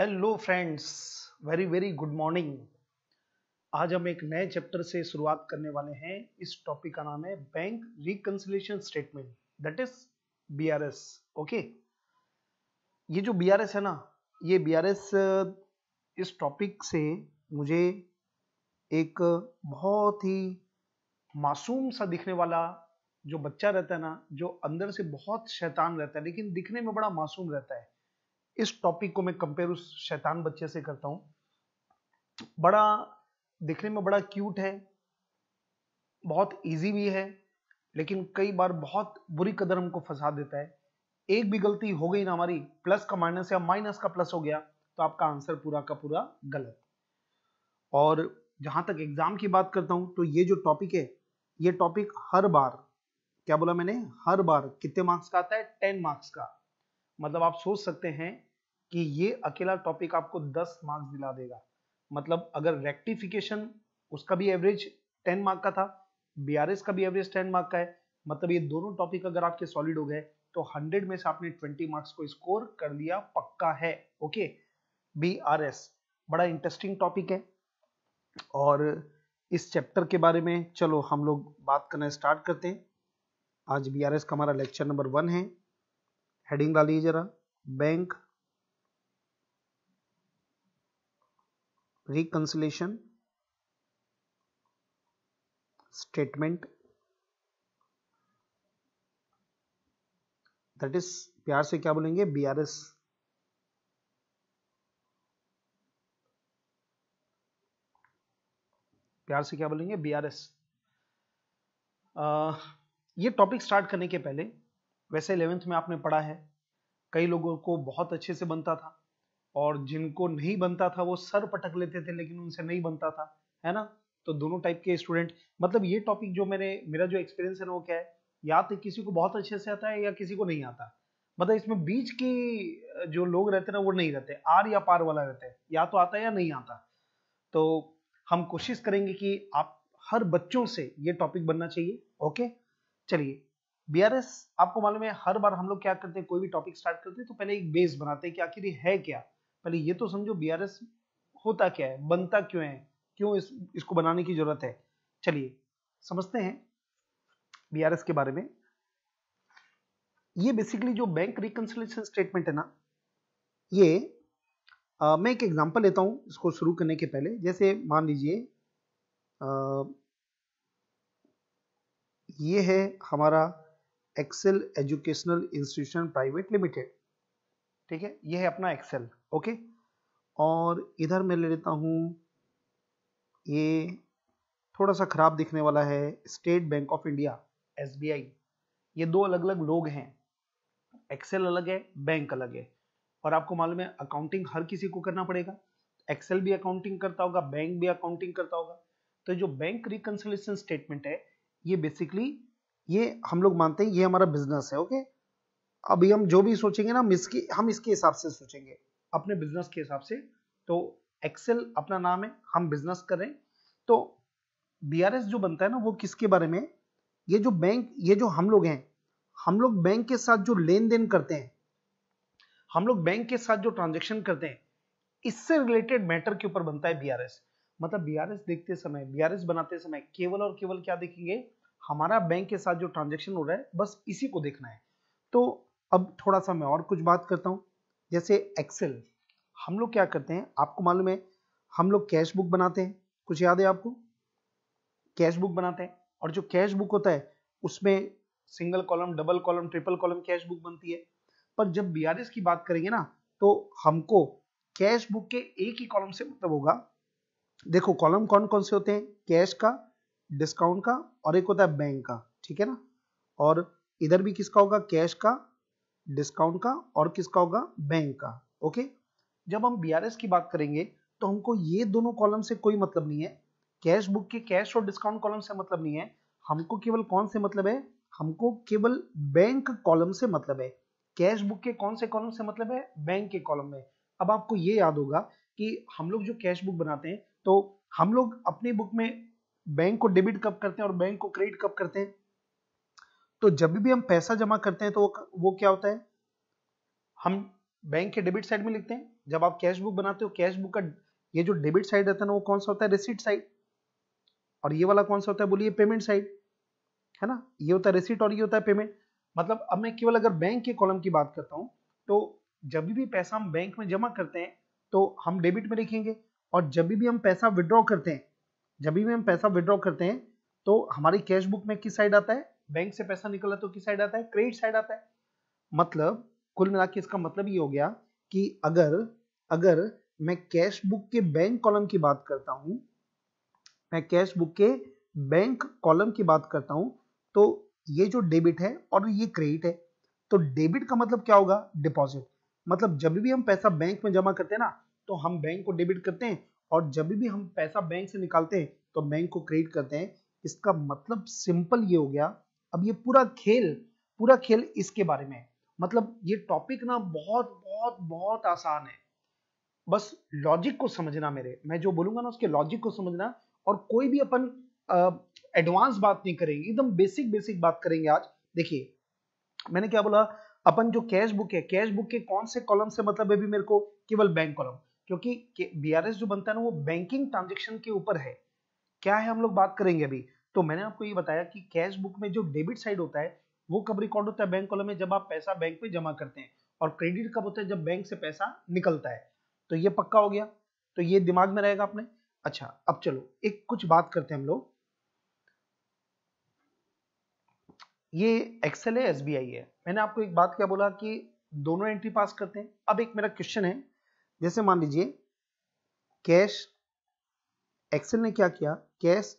hello friends very very good morning आज हम एक नए चैप्टर से शुरुआत करने वाले हैं इस टॉपिक का नाम है bank reconciliation statement that is BRS okay ये जो बीआरएस है ना ये बीआरएस uh, इस टॉपिक से मुझे एक बहुत ही मासूम सा दिखने वाला जो बच्चा रहता है ना जो अंदर से बहुत शैतान रहता है लेकिन दिखने में बड़ा मासूम रहता है इस टॉपिक को मैं कंपेयर उस शैतान बच्चे से करता हूं बड़ा दिखने में बड़ा क्यूट है बहुत इजी भी है लेकिन कई बार बहुत बुरी कदर हमको फंसा देता है एक भी गलती हो गई ना हमारी प्लस का माइनस या माइनस का प्लस हो गया तो आपका आंसर पूरा का पूरा गलत और जहां तक एग्जाम की बात करता हूं तो ये जो टॉपिक है ये टॉपिक हर बार क्या बोला मैंने हर बार कितने मार्क्स का आता है टेन मार्क्स का मतलब आप सोच सकते हैं कि ये अकेला टॉपिक आपको 10 मार्क्स दिला देगा मतलब अगर रेक्टिफिकेशन उसका भी एवरेज 10 मार्क का था बीआरएस का भी एवरेज 10 मार्क का है मतलब ये दोनों टॉपिक अगर आपके सॉलिड हो गए तो 100 में से आपने 20 मार्क्स को स्कोर कर लिया पक्का है ओके बी बड़ा इंटरेस्टिंग टॉपिक है और इस चैप्टर के बारे में चलो हम लोग बात करना स्टार्ट करते हैं आज बी का हमारा लेक्चर नंबर वन है हेडिंग डालिए जरा bank reconciliation statement that is प्यार से क्या बोलेंगे बी आर एस प्यार से क्या बोलेंगे बी आर एस ये टॉपिक स्टार्ट करने के पहले वैसे इलेवेंथ में आपने पढ़ा है कई लोगों को बहुत अच्छे से बनता था और जिनको नहीं बनता था वो सर पटक लेते थे लेकिन उनसे नहीं बनता था है ना तो दोनों टाइप के स्टूडेंट मतलब ये टॉपिक जो मैंने मेरा जो एक्सपीरियंस है ना वो क्या है या तो किसी को बहुत अच्छे से आता है या किसी को नहीं आता मतलब इसमें बीच की जो लोग रहते ना वो नहीं रहते आर या पार वाला रहते हैं या तो आता है या नहीं आता तो हम कोशिश करेंगे कि आप हर बच्चों से ये टॉपिक बनना चाहिए ओके चलिए बीआरएस आपको मालूम है हर बार हम लोग क्या करते हैं कोई भी टॉपिक स्टार्ट करते हैं तो पहले एक बेस बनाते हैं कि आखिर है क्या पहले ये तो समझो बीआरएस होता क्या है बनता क्यों है क्यों इस, इसको बनाने की जरूरत है चलिए समझते हैं बीआरएस के बारे में ये बेसिकली जो बैंक रिकंसिलेशन स्टेटमेंट है ना ये आ, मैं एक एग्जांपल लेता हूं इसको शुरू करने के पहले जैसे मान लीजिए ये है हमारा Excel educational institution private limited ठीक है ये है अपना एक्सेल ओके और इधर मैं ले लेता हूँ ये थोड़ा सा ख़राब दिखने वाला है स्टेट बैंक ऑफ इंडिया एस ये दो अलग अलग लोग हैं एक्सेल अलग है बैंक अलग है और आपको मालूम है अकाउंटिंग हर किसी को करना पड़ेगा एक्सेल भी अकाउंटिंग करता होगा बैंक भी अकाउंटिंग करता होगा तो जो बैंक रिकनसलेशन स्टेटमेंट है ये बेसिकली ये हम लोग मानते हैं ये हमारा बिजनेस है ओके अभी हम जो भी सोचेंगे ना हम हम इसके हिसाब से सोचेंगे अपने बिजनेस के हिसाब से तो एक्सेल अपना नाम है हम बिजनेस कर रहे हैं तो बीआरएस जो बनता है ना वो किसके बारे में ये जो बैंक ये जो हम लोग हैं हम लोग बैंक के साथ जो लेन देन करते हैं हम लोग बैंक के साथ जो ट्रांजेक्शन करते हैं इससे रिलेटेड मैटर के ऊपर बनता है बीआरएस मतलब बीआरएस देखते समय बीआरएस बनाते समय केवल और केवल क्या देखेंगे हमारा बैंक के साथ जो ट्रांजेक्शन हो रहा है बस इसी को देखना है तो अब थोड़ा सा मैं और कुछ बात करता हूँ जैसे एक्सेल हम लोग क्या करते हैं आपको मालूम है हम लोग कैश बुक बनाते हैं कुछ याद है आपको कैश बुक बनाते हैं और जो कैश बुक होता है उसमें single column double column triple column cash book बनती है पर जब बी की बात करेंगे ना तो हमको कैश बुक के एक ही कॉलम से मतलब होगा देखो कॉलम कौन कौन से होते हैं कैश का डिस्काउंट का और एक होता है बैंक का ठीक है ना और इधर भी किसका होगा कैश का डिस्काउंट का और किसका होगा बैंक का ओके जब हम बीआरएस की बात करेंगे तो हमको ये दोनों कॉलम से कोई मतलब नहीं है कैश बुक के कैश और डिस्काउंट कॉलम से मतलब नहीं है हमको केवल कौन से मतलब है हमको केवल बैंक कॉलम से मतलब है कैश बुक के कौन से कॉलम से मतलब है बैंक के कॉलम में अब आपको ये याद होगा कि हम लोग जो कैश बुक बनाते हैं तो हम लोग अपनी बुक में बैंक को डेबिट कब करते हैं और बैंक को क्रेडिट कब करते हैं तो जब भी हम पैसा जमा करते हैं तो वो, क्या होता है हम बैंक के डेबिट साइड में लिखते हैं जब आप कैश बुक बनाते हो कैश बुक का ये जो डेबिट साइड रहता है ना वो कौन सा होता है रिसीट साइड और ये वाला कौन सा होता है बोलिए पेमेंट साइड है ना ये होता है रिसीट और ये होता है पेमेंट मतलब अब मैं केवल अगर बैंक के कॉलम की बात करता हूँ तो जब भी पैसा हम बैंक में जमा करते हैं तो हम डेबिट में लिखेंगे और जब भी हम पैसा विड्रॉ करते हैं जब भी हम पैसा विड्रॉ करते हैं तो हमारी कैश बुक में किस साइड आता है बैंक से पैसा निकला तो किस साइड आता है क्रेडिट साइड आता है मतलब कुल मिला इसका मतलब ये हो गया कि अगर अगर मैं कैश बुक के बैंक कॉलम की बात करता हूं मैं कैश बुक के बैंक कॉलम की बात करता हूं तो ये जो डेबिट है और ये क्रेडिट है तो डेबिट का मतलब क्या होगा डिपॉजिट मतलब जब भी हम पैसा बैंक में जमा करते हैं ना तो हम बैंक को डेबिट करते हैं और जब भी हम पैसा बैंक से निकालते हैं तो बैंक को क्रेडिट करते हैं इसका मतलब सिंपल ये हो गया अब ये पूरा खेल पूरा खेल इसके बारे में मतलब ये टॉपिक ना बहुत बहुत बहुत आसान है बस लॉजिक को समझना मेरे मैं जो बोलूंगा ना उसके लॉजिक को समझना और कोई भी अपन एडवांस बात नहीं करेंगे एकदम बेसिक बेसिक बात करेंगे आज देखिए मैंने क्या बोला अपन जो कैश बुक है कैश बुक के कौन से कॉलम से मतलब अभी मेरे को केवल बैंक कॉलम क्योंकि बीआरएस जो बनता है ना वो बैंकिंग ट्रांजेक्शन के ऊपर है क्या है हम लोग बात करेंगे अभी तो मैंने आपको ये बताया कि कैश बुक में जो डेबिट साइड होता है वो कब रिकॉर्ड होता है बैंक कॉलम में जब आप पैसा बैंक में जमा करते हैं और क्रेडिट कब होता है जब बैंक से पैसा निकलता है तो ये पक्का हो गया तो ये दिमाग में रहेगा आपने अच्छा अब चलो एक कुछ बात करते हैं हम लोग ये एक्सेल है एस है मैंने आपको एक बात क्या बोला कि दोनों एंट्री पास करते हैं अब एक मेरा क्वेश्चन है जैसे मान लीजिए कैश एक्सेल ने क्या किया कैश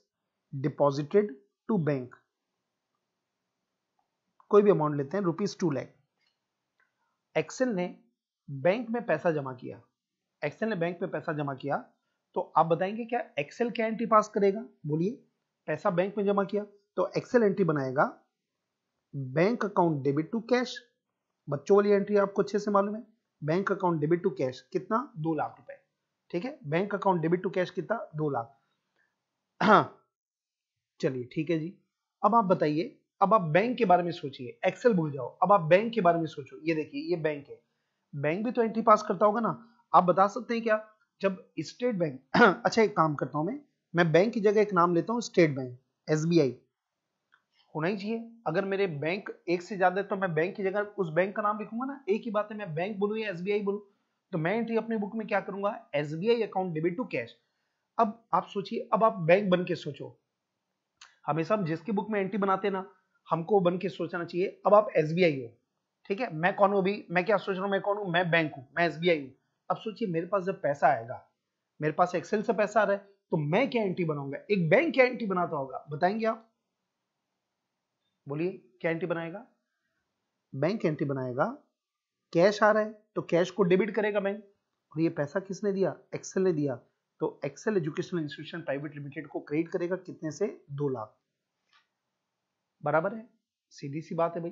डिपॉजिटेड टू बैंक कोई भी अमाउंट लेते हैं रुपीज टू लैख एक्सेल ने बैंक में पैसा जमा किया एक्सेल ने बैंक में पैसा जमा किया तो आप बताएंगे क्या एक्सेल क्या एंट्री पास करेगा बोलिए पैसा बैंक में जमा किया तो एक्सेल एंट्री बनाएगा bank account debit to cash बच्चों वाली एंट्री आपको अच्छे से मालूम है bank account debit to cash कितना दो लाख रुपए ठीक है bank account debit to cash कितना दो लाख चलिए ठीक है जी अब आप बताइए अब आप बैंक के बारे में सोचिए एक्सेल भूल जाओ अब आप बैंक के बारे में सोचो ये देखिए ये बैंक है बैंक भी तो एंट्री पास करता होगा ना आप बता सकते हैं क्या जब स्टेट बैंक अच्छा एक काम करता हूं मैं मैं बैंक की जगह एक नाम लेता हूँ स्टेट बैंक एस होना ही चाहिए अगर मेरे बैंक एक से ज्यादा है तो मैं बैंक की जगह उस बैंक का नाम लिखूंगा ना एक ही बात है मैं बैंक बोलूँ या एस बी तो मैं एंट्री अपनी बुक में क्या करूंगा एस अकाउंट डेबिट टू कैश अब आप सोचिए अब आप बैंक बन के सोचो हमेशा हम जिसकी बुक में एंट्री बनाते ना हमको बन के सोचना चाहिए अब आप एस हो ठीक है मैं कौन हूँ अभी मैं क्या सोच रहा हूँ मैं कौन हूँ मैं बैंक हूँ मैं एस हूँ अब सोचिए मेरे पास जब पैसा आएगा मेरे पास एक्सेल से पैसा आ रहा है तो मैं क्या एंट्री बनाऊंगा एक बैंक क्या एंट्री बनाता होगा बताएंगे आप बोलिए क्या एंट्री बनाएगा बैंक एंट्री बनाएगा कैश आ रहा है तो कैश को डेबिट करेगा बैंक और ये पैसा किसने दिया एक्सेल ने दिया तो Excel educational institution private limited को क्रेडिट करेगा कितने से दो लाख बराबर है सीधी सी बात है भाई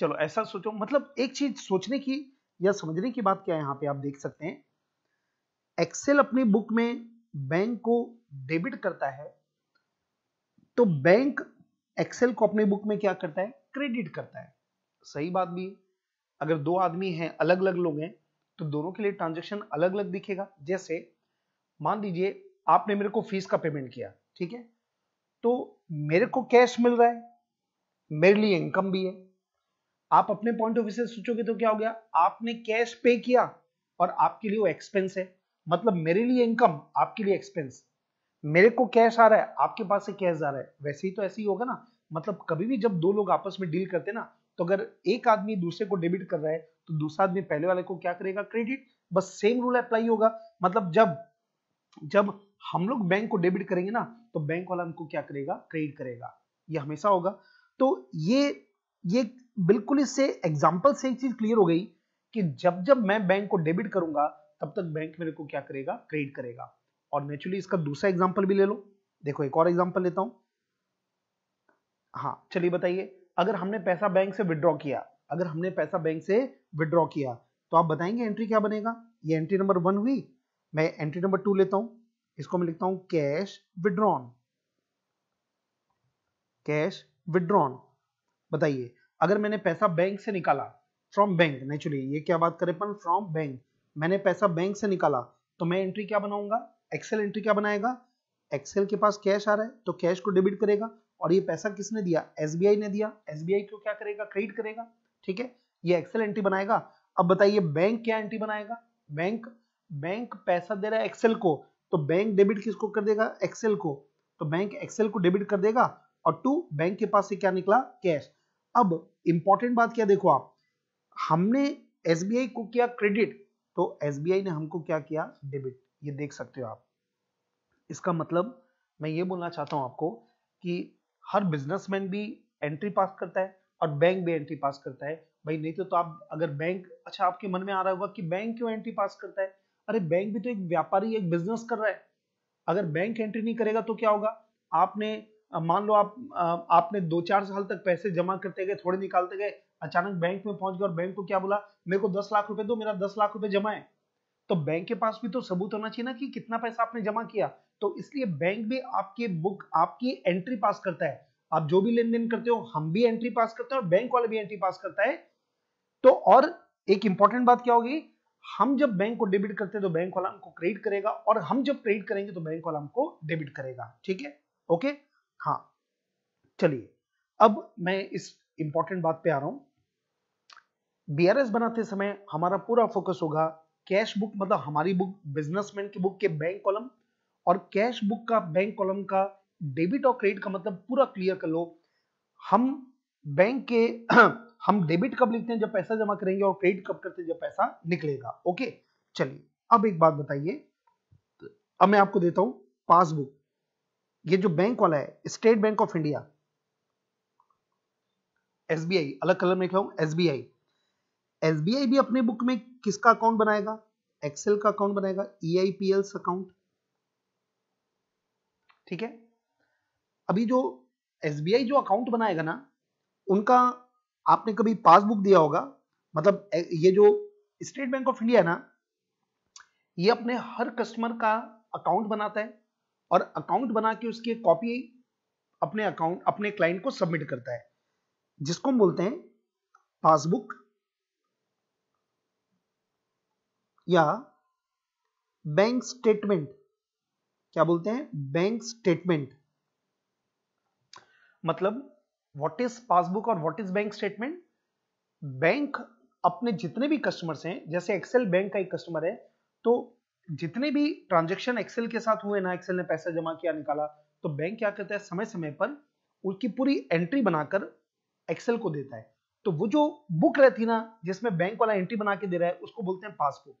चलो ऐसा सोचो मतलब एक चीज सोचने की या समझने की बात क्या है यहाँ पे आप देख सकते हैं एक्सेल अपनी बुक में बैंक को डेबिट करता है तो बैंक एक्सेल को अपने बुक में क्या करता है क्रेडिट करता है सही बात भी है अगर दो आदमी हैं अलग अलग लोग हैं तो दोनों के लिए ट्रांजेक्शन अलग अलग दिखेगा जैसे मान लीजिए आपने मेरे को फीस का पेमेंट किया ठीक है तो मेरे को कैश मिल रहा है मेरे लिए इनकम भी है आप अपने पॉइंट ऑफ व्यू से सोचोगे तो क्या हो गया आपने कैश पे किया और आपके लिए वो एक्सपेंस है मतलब मेरे लिए इनकम आपके लिए एक्सपेंस मेरे को कैश आ रहा है आपके पास से कैश जा रहा है वैसे ही तो ऐसे ही होगा ना मतलब कभी भी जब दो लोग आपस में डील करते ना तो अगर एक आदमी दूसरे को डेबिट कर रहा है तो दूसरा आदमी पहले वाले को क्या करेगा क्रेडिट बस सेम रूल अप्लाई होगा मतलब जब जब हम लोग बैंक को डेबिट करेंगे ना तो बैंक वाला हमको क्या करेगा क्रेडिट करेगा ये हमेशा होगा तो ये ये बिल्कुल इससे एग्जाम्पल से एक चीज क्लियर हो गई कि जब जब मैं बैंक को डेबिट करूंगा तब तक बैंक मेरे को क्या करेगा क्रेडिट करेगा और नेचुरली इसका दूसरा एग्जाम्पल भी ले लो देखो एक और एग्जाम्पल लेता हूं हाँ चलिए बताइए अगर हमने पैसा बैंक से विड्रॉ किया अगर हमने पैसा बैंक से विड्रॉ किया तो आप बताएंगे एंट्री क्या बनेगा ये एंट्री नंबर वन हुई मैं एंट्री नंबर टू लेता हूं इसको मैं लिखता हूं कैश विड्रॉन कैश विड्रॉन बताइए अगर मैंने पैसा बैंक से निकाला फ्रॉम बैंक नेचुरली ये क्या बात करें अपन फ्रॉम बैंक मैंने पैसा बैंक से निकाला तो मैं एंट्री क्या बनाऊंगा एक्सेल एंट्री क्या बनाएगा एक्सेल के पास कैश आ रहा है तो कैश को डेबिट करेगा और ये पैसा किसने दिया एसबीआई ने दिया एसबीआई को क्या करेगा क्रेडिट करेगा ठीक है ये एक्सेल एंट्री बनाएगा अब बताइए बैंक क्या एंट्री बनाएगा बैंक बैंक पैसा दे रहा है एक्सेल को तो बैंक डेबिट किसको कर देगा एक्सेल को तो बैंक एक्सेल को डेबिट कर देगा और टू बैंक के पास से क्या निकला कैश अब इंपॉर्टेंट बात क्या देखो आप हमने एस को किया क्रेडिट तो एस ने हमको क्या किया डेबिट ये देख सकते हो आप इसका मतलब मैं ये बोलना चाहता हूं आपको कि हर बिजनेसमैन भी एंट्री पास करता है और बैंक भी एंट्री पास करता है भाई नहीं तो, तो आप अगर बैंक अच्छा आपके मन में आ रहा होगा कि बैंक क्यों एंट्री पास करता है अरे बैंक भी तो एक व्यापारी एक बिजनेस कर रहा है अगर बैंक एंट्री नहीं करेगा तो क्या होगा आपने मान लो आप आपने दो चार साल तक पैसे जमा करते गए थोड़े निकालते गए अचानक बैंक में पहुंच गए और बैंक को क्या बोला मेरे को दस लाख रुपए दो मेरा दस लाख रुपए जमा है तो बैंक के पास भी तो सबूत होना चाहिए ना कि कितना पैसा आपने जमा किया तो इसलिए बैंक भी आपके बुक आपकी एंट्री पास करता है आप जो भी लेन देन करते हो हम भी एंट्री पास करते हैं और बैंक वाले भी एंट्री पास करता है तो और एक इंपॉर्टेंट बात क्या होगी हम जब बैंक को डेबिट करते हैं तो बैंक वाला हमको क्रेडिट करेगा और हम जब क्रेडिट करेंगे तो बैंक वाला हमको डेबिट करेगा ठीक है ओके हाँ चलिए अब मैं इस इंपॉर्टेंट बात पे आ रहा हूं बीआरएस बनाते समय हमारा पूरा फोकस होगा कैश बुक मतलब हमारी बुक बिजनेसमैन की बुक के बैंक कॉलम और कैश बुक का बैंक कॉलम का डेबिट और क्रेडिट का मतलब पूरा क्लियर कर लो हम बैंक के हम डेबिट कब लिखते हैं जब पैसा जमा करेंगे और क्रेडिट कब करते हैं जब पैसा निकलेगा ओके चलिए अब एक बात बताइए तो अब मैं आपको देता हूं पासबुक ये जो बैंक वाला है State Bank of India SBI अलग कलर में रहा हूं एसबीआई एसबीआई भी अपने बुक में किसका अकाउंट बनाएगा एक्सेल का अकाउंट बनाएगा ईआईपीएल e अकाउंट ठीक है अभी जो एसबीआई जो अकाउंट बनाएगा ना उनका आपने कभी पासबुक दिया होगा मतलब ये जो स्टेट बैंक ऑफ इंडिया ना ये अपने हर कस्टमर का अकाउंट बनाता है और अकाउंट बना के उसकी कॉपी अपने अकाउंट अपने क्लाइंट को सबमिट करता है जिसको हम बोलते हैं पासबुक या बैंक स्टेटमेंट क्या बोलते हैं बैंक स्टेटमेंट मतलब व्हाट इज पासबुक और what is bank statement bank अपने जितने भी कस्टमर्स हैं जैसे एक्सेल बैंक का एक कस्टमर है तो जितने भी ट्रांजेक्शन एक्सेल के साथ हुए ना एक्सेल ने पैसा जमा किया निकाला तो बैंक क्या करता है समय समय पर उसकी पूरी एंट्री बनाकर एक्सेल को देता है तो वो जो बुक रहती है ना जिसमें बैंक वाला एंट्री बना के दे रहा है उसको बोलते हैं पासबुक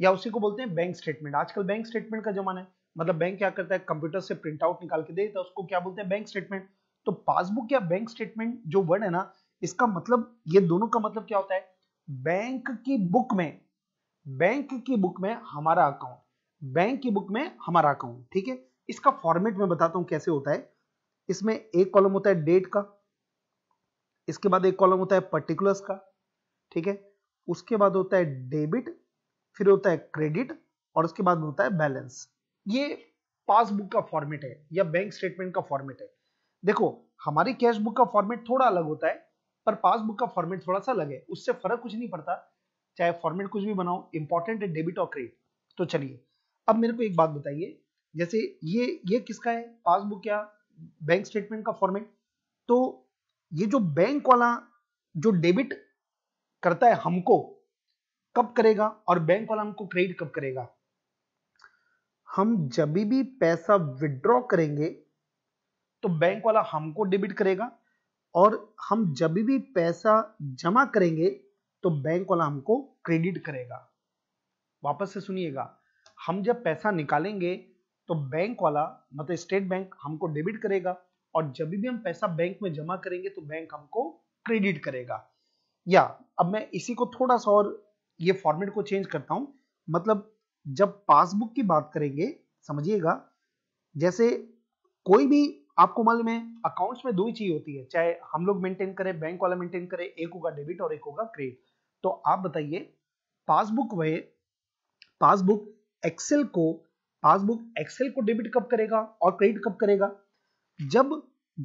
या उसी को बोलते हैं बैंक स्टेटमेंट आजकल बैंक स्टेटमेंट का जमाना है मतलब बैंक क्या करता है कंप्यूटर से प्रिंट आउट निकाल के देता है उसको क्या बोलते हैं बैंक स्टेटमेंट तो पासबुक या बैंक स्टेटमेंट जो वर्ड है ना इसका मतलब ये दोनों का मतलब क्या होता है बैंक की बुक में बैंक की बुक में हमारा अकाउंट बैंक की बुक में हमारा अकाउंट ठीक है इसका फॉर्मेट में बताता हूं कैसे होता है इसमें एक कॉलम होता है डेट का इसके बाद एक कॉलम होता है पर्टिकुलर्स का ठीक है उसके बाद होता है डेबिट फिर होता है क्रेडिट और उसके बाद होता है बैलेंस ये पासबुक का फॉर्मेट है या बैंक स्टेटमेंट का फॉर्मेट है देखो हमारी कैश बुक का फॉर्मेट थोड़ा अलग होता है पर पासबुक का फॉर्मेट थोड़ा सा अलग है उससे फर्क कुछ नहीं पड़ता चाहे फॉर्मेट कुछ भी बनाओ इंपॉर्टेंट है डेबिट और क्रेडिट तो चलिए अब मेरे को एक बात बताइए जैसे ये ये किसका है पासबुक या बैंक स्टेटमेंट का फॉर्मेट तो ये जो बैंक वाला जो डेबिट करता है हमको कब करेगा और बैंक वाला हमको क्रेडिट कब करेगा हम जब भी पैसा विड्रॉ करेंगे तो बैंक वाला हमको डेबिट करेगा और हम जब भी पैसा जमा करेंगे तो बैंक वाला हमको क्रेडिट करेगा वापस से सुनिएगा हम जब पैसा निकालेंगे तो बैंक वाला मतलब स्टेट बैंक हमको डेबिट करेगा और जब भी हम पैसा बैंक में जमा करेंगे तो बैंक हमको क्रेडिट करेगा या अब मैं इसी को थोड़ा सा और ये फॉर्मेट को चेंज करता हूं मतलब जब पासबुक की बात करेंगे समझिएगा जैसे कोई भी आपको मालूम है अकाउंट्स में दो ही चीज होती है चाहे हम लोग मेंटेन करें बैंक वाला मेंटेन करे एक होगा डेबिट और एक होगा क्रेडिट तो आप बताइए पासबुक वे पासबुक एक्सेल को पासबुक एक्सेल को डेबिट कब करेगा और क्रेडिट कब करेगा जब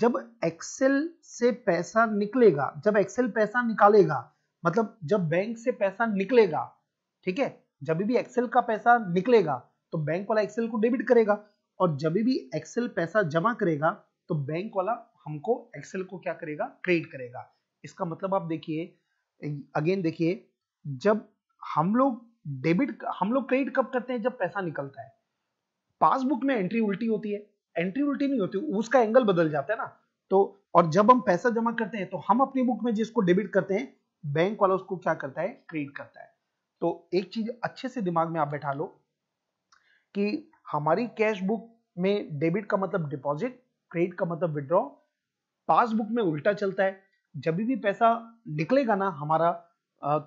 जब एक्सेल से पैसा निकलेगा जब एक्सेल पैसा निकालेगा मतलब जब बैंक से पैसा निकलेगा ठीक है जब भी एक्सेल का पैसा निकलेगा तो बैंक वाला एक्सेल को डेबिट करेगा और जब भी एक्सेल पैसा जमा करेगा तो बैंक वाला हमको एक्सेल को क्या करेगा क्रेडिट करेगा इसका मतलब आप देखिए अगेन देखिए जब हम लोग डेबिट हम लोग क्रेडिट कब करते हैं जब पैसा निकलता है पासबुक में एंट्री उल्टी होती है एंट्री उल्टी नहीं होती उसका एंगल बदल जाता है ना तो और जब हम पैसा जमा करते हैं तो हम अपनी बुक में जिसको डेबिट करते हैं बैंक वाला उसको क्या करता है क्रेडिट करता है तो एक चीज अच्छे से दिमाग में आप बैठा लो कि हमारी कैश बुक में डेबिट का मतलब डिपॉजिट क्रेडिट का मतलब विड्रॉ पासबुक में उल्टा चलता है जब भी पैसा निकलेगा ना हमारा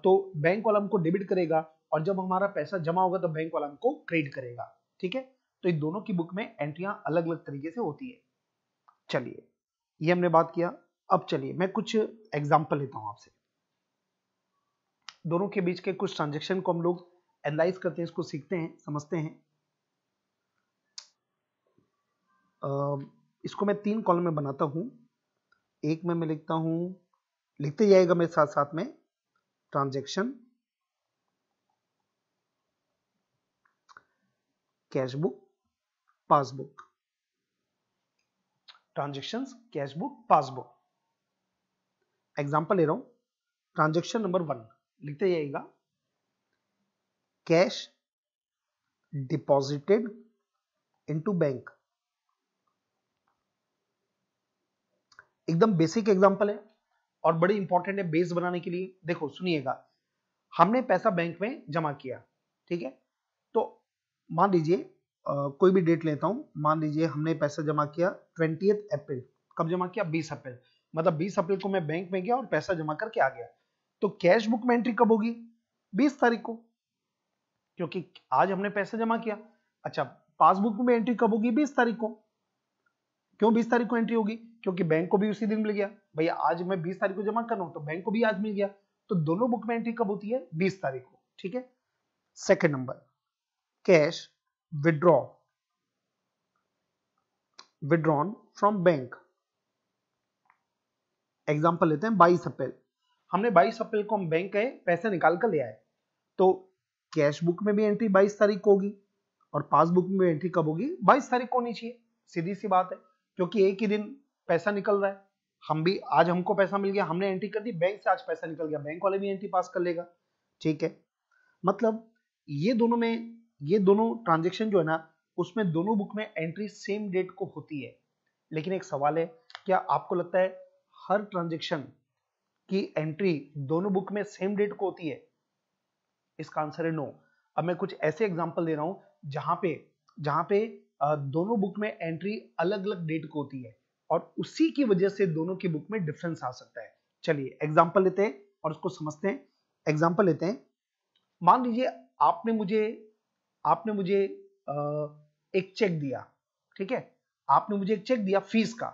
तो बैंक वाला हमको डेबिट करेगा और जब हमारा पैसा जमा होगा तो बैंक वाला हमको क्रेडिट करेगा ठीक है तो इन दोनों की बुक में एंट्रिया अलग अलग तरीके से होती है चलिए ये हमने बात किया अब चलिए मैं कुछ एग्जाम्पल लेता हूं आपसे दोनों के बीच के कुछ ट्रांजेक्शन को हम लोग एनालाइज करते हैं इसको सीखते हैं समझते हैं इसको मैं तीन कॉलम में बनाता हूँ एक में मैं लिखता हूँ लिखते जाएगा मेरे साथ साथ में transaction cashbook passbook transaction cashbook passbook example ले रहा हूं ट्रांजेक्शन नंबर वन लिखते जाएगा कैश डिपॉजिटेड इनटू बैंक एकदम बेसिक एग्जाम्पल है और बड़ी इंपॉर्टेंट है बेस बनाने के लिए देखो सुनिएगा हमने पैसा बैंक में जमा किया ठीक है तो मान लीजिए कोई भी डेट लेता हूं मान लीजिए हमने पैसा जमा किया ट्वेंटी अप्रैल कब जमा किया बीस अप्रैल मतलब बीस अप्रैल को मैं बैंक में गया और पैसा जमा करके आ गया तो कैश बुक में एंट्री कब होगी बीस तारीख को क्योंकि आज हमने पैसा जमा किया अच्छा पासबुक में एंट्री कब होगी बीस तारीख को क्यों बीस तारीख को एंट्री होगी क्योंकि बैंक को भी उसी दिन मिल गया भैया आज मैं बीस तारीख को जमा कर रहा हूं तो बैंक को भी आज मिल गया तो दोनों बुक में एंट्री कब होती है बीस तारीख को ठीक है second number cash withdraw withdrawn from bank example लेते हैं बाईस अप्रैल हमने बाईस अप्रैल को हम बैंक गए पैसे निकाल कर ले आए तो कैश बुक में भी एंट्री बाईस तारीख को होगी और पासबुक में एंट्री कब होगी बाईस तारीख को होनी चाहिए सीधी सी बात है क्योंकि एक ही दिन पैसा निकल रहा है हम भी आज हमको पैसा मिल गया हमने एंट्री कर दी बैंक से आज पैसा निकल गया बैंक वाले भी एंट्री पास कर लेगा ठीक है मतलब ये दोनों में ये दोनों ट्रांजेक्शन जो है ना उसमें दोनों बुक में एंट्री सेम डेट को होती है लेकिन एक सवाल है क्या आपको लगता है हर ट्रांजेक्शन की एंट्री दोनों बुक में सेम डेट को होती है इसका आंसर है नो अब मैं कुछ ऐसे एग्जाम्पल दे रहा हूं जहां पे जहां पे दोनों बुक में एंट्री अलग अलग डेट को होती है और उसी की वजह से दोनों की बुक में डिफरेंस आ सकता है चलिए एग्जाम्पल लेते हैं और उसको समझते हैं एग्जाम्पल लेते हैं मान लीजिए आपने मुझे आपने मुझे एक चेक दिया ठीक है आपने मुझे एक चेक दिया फीस का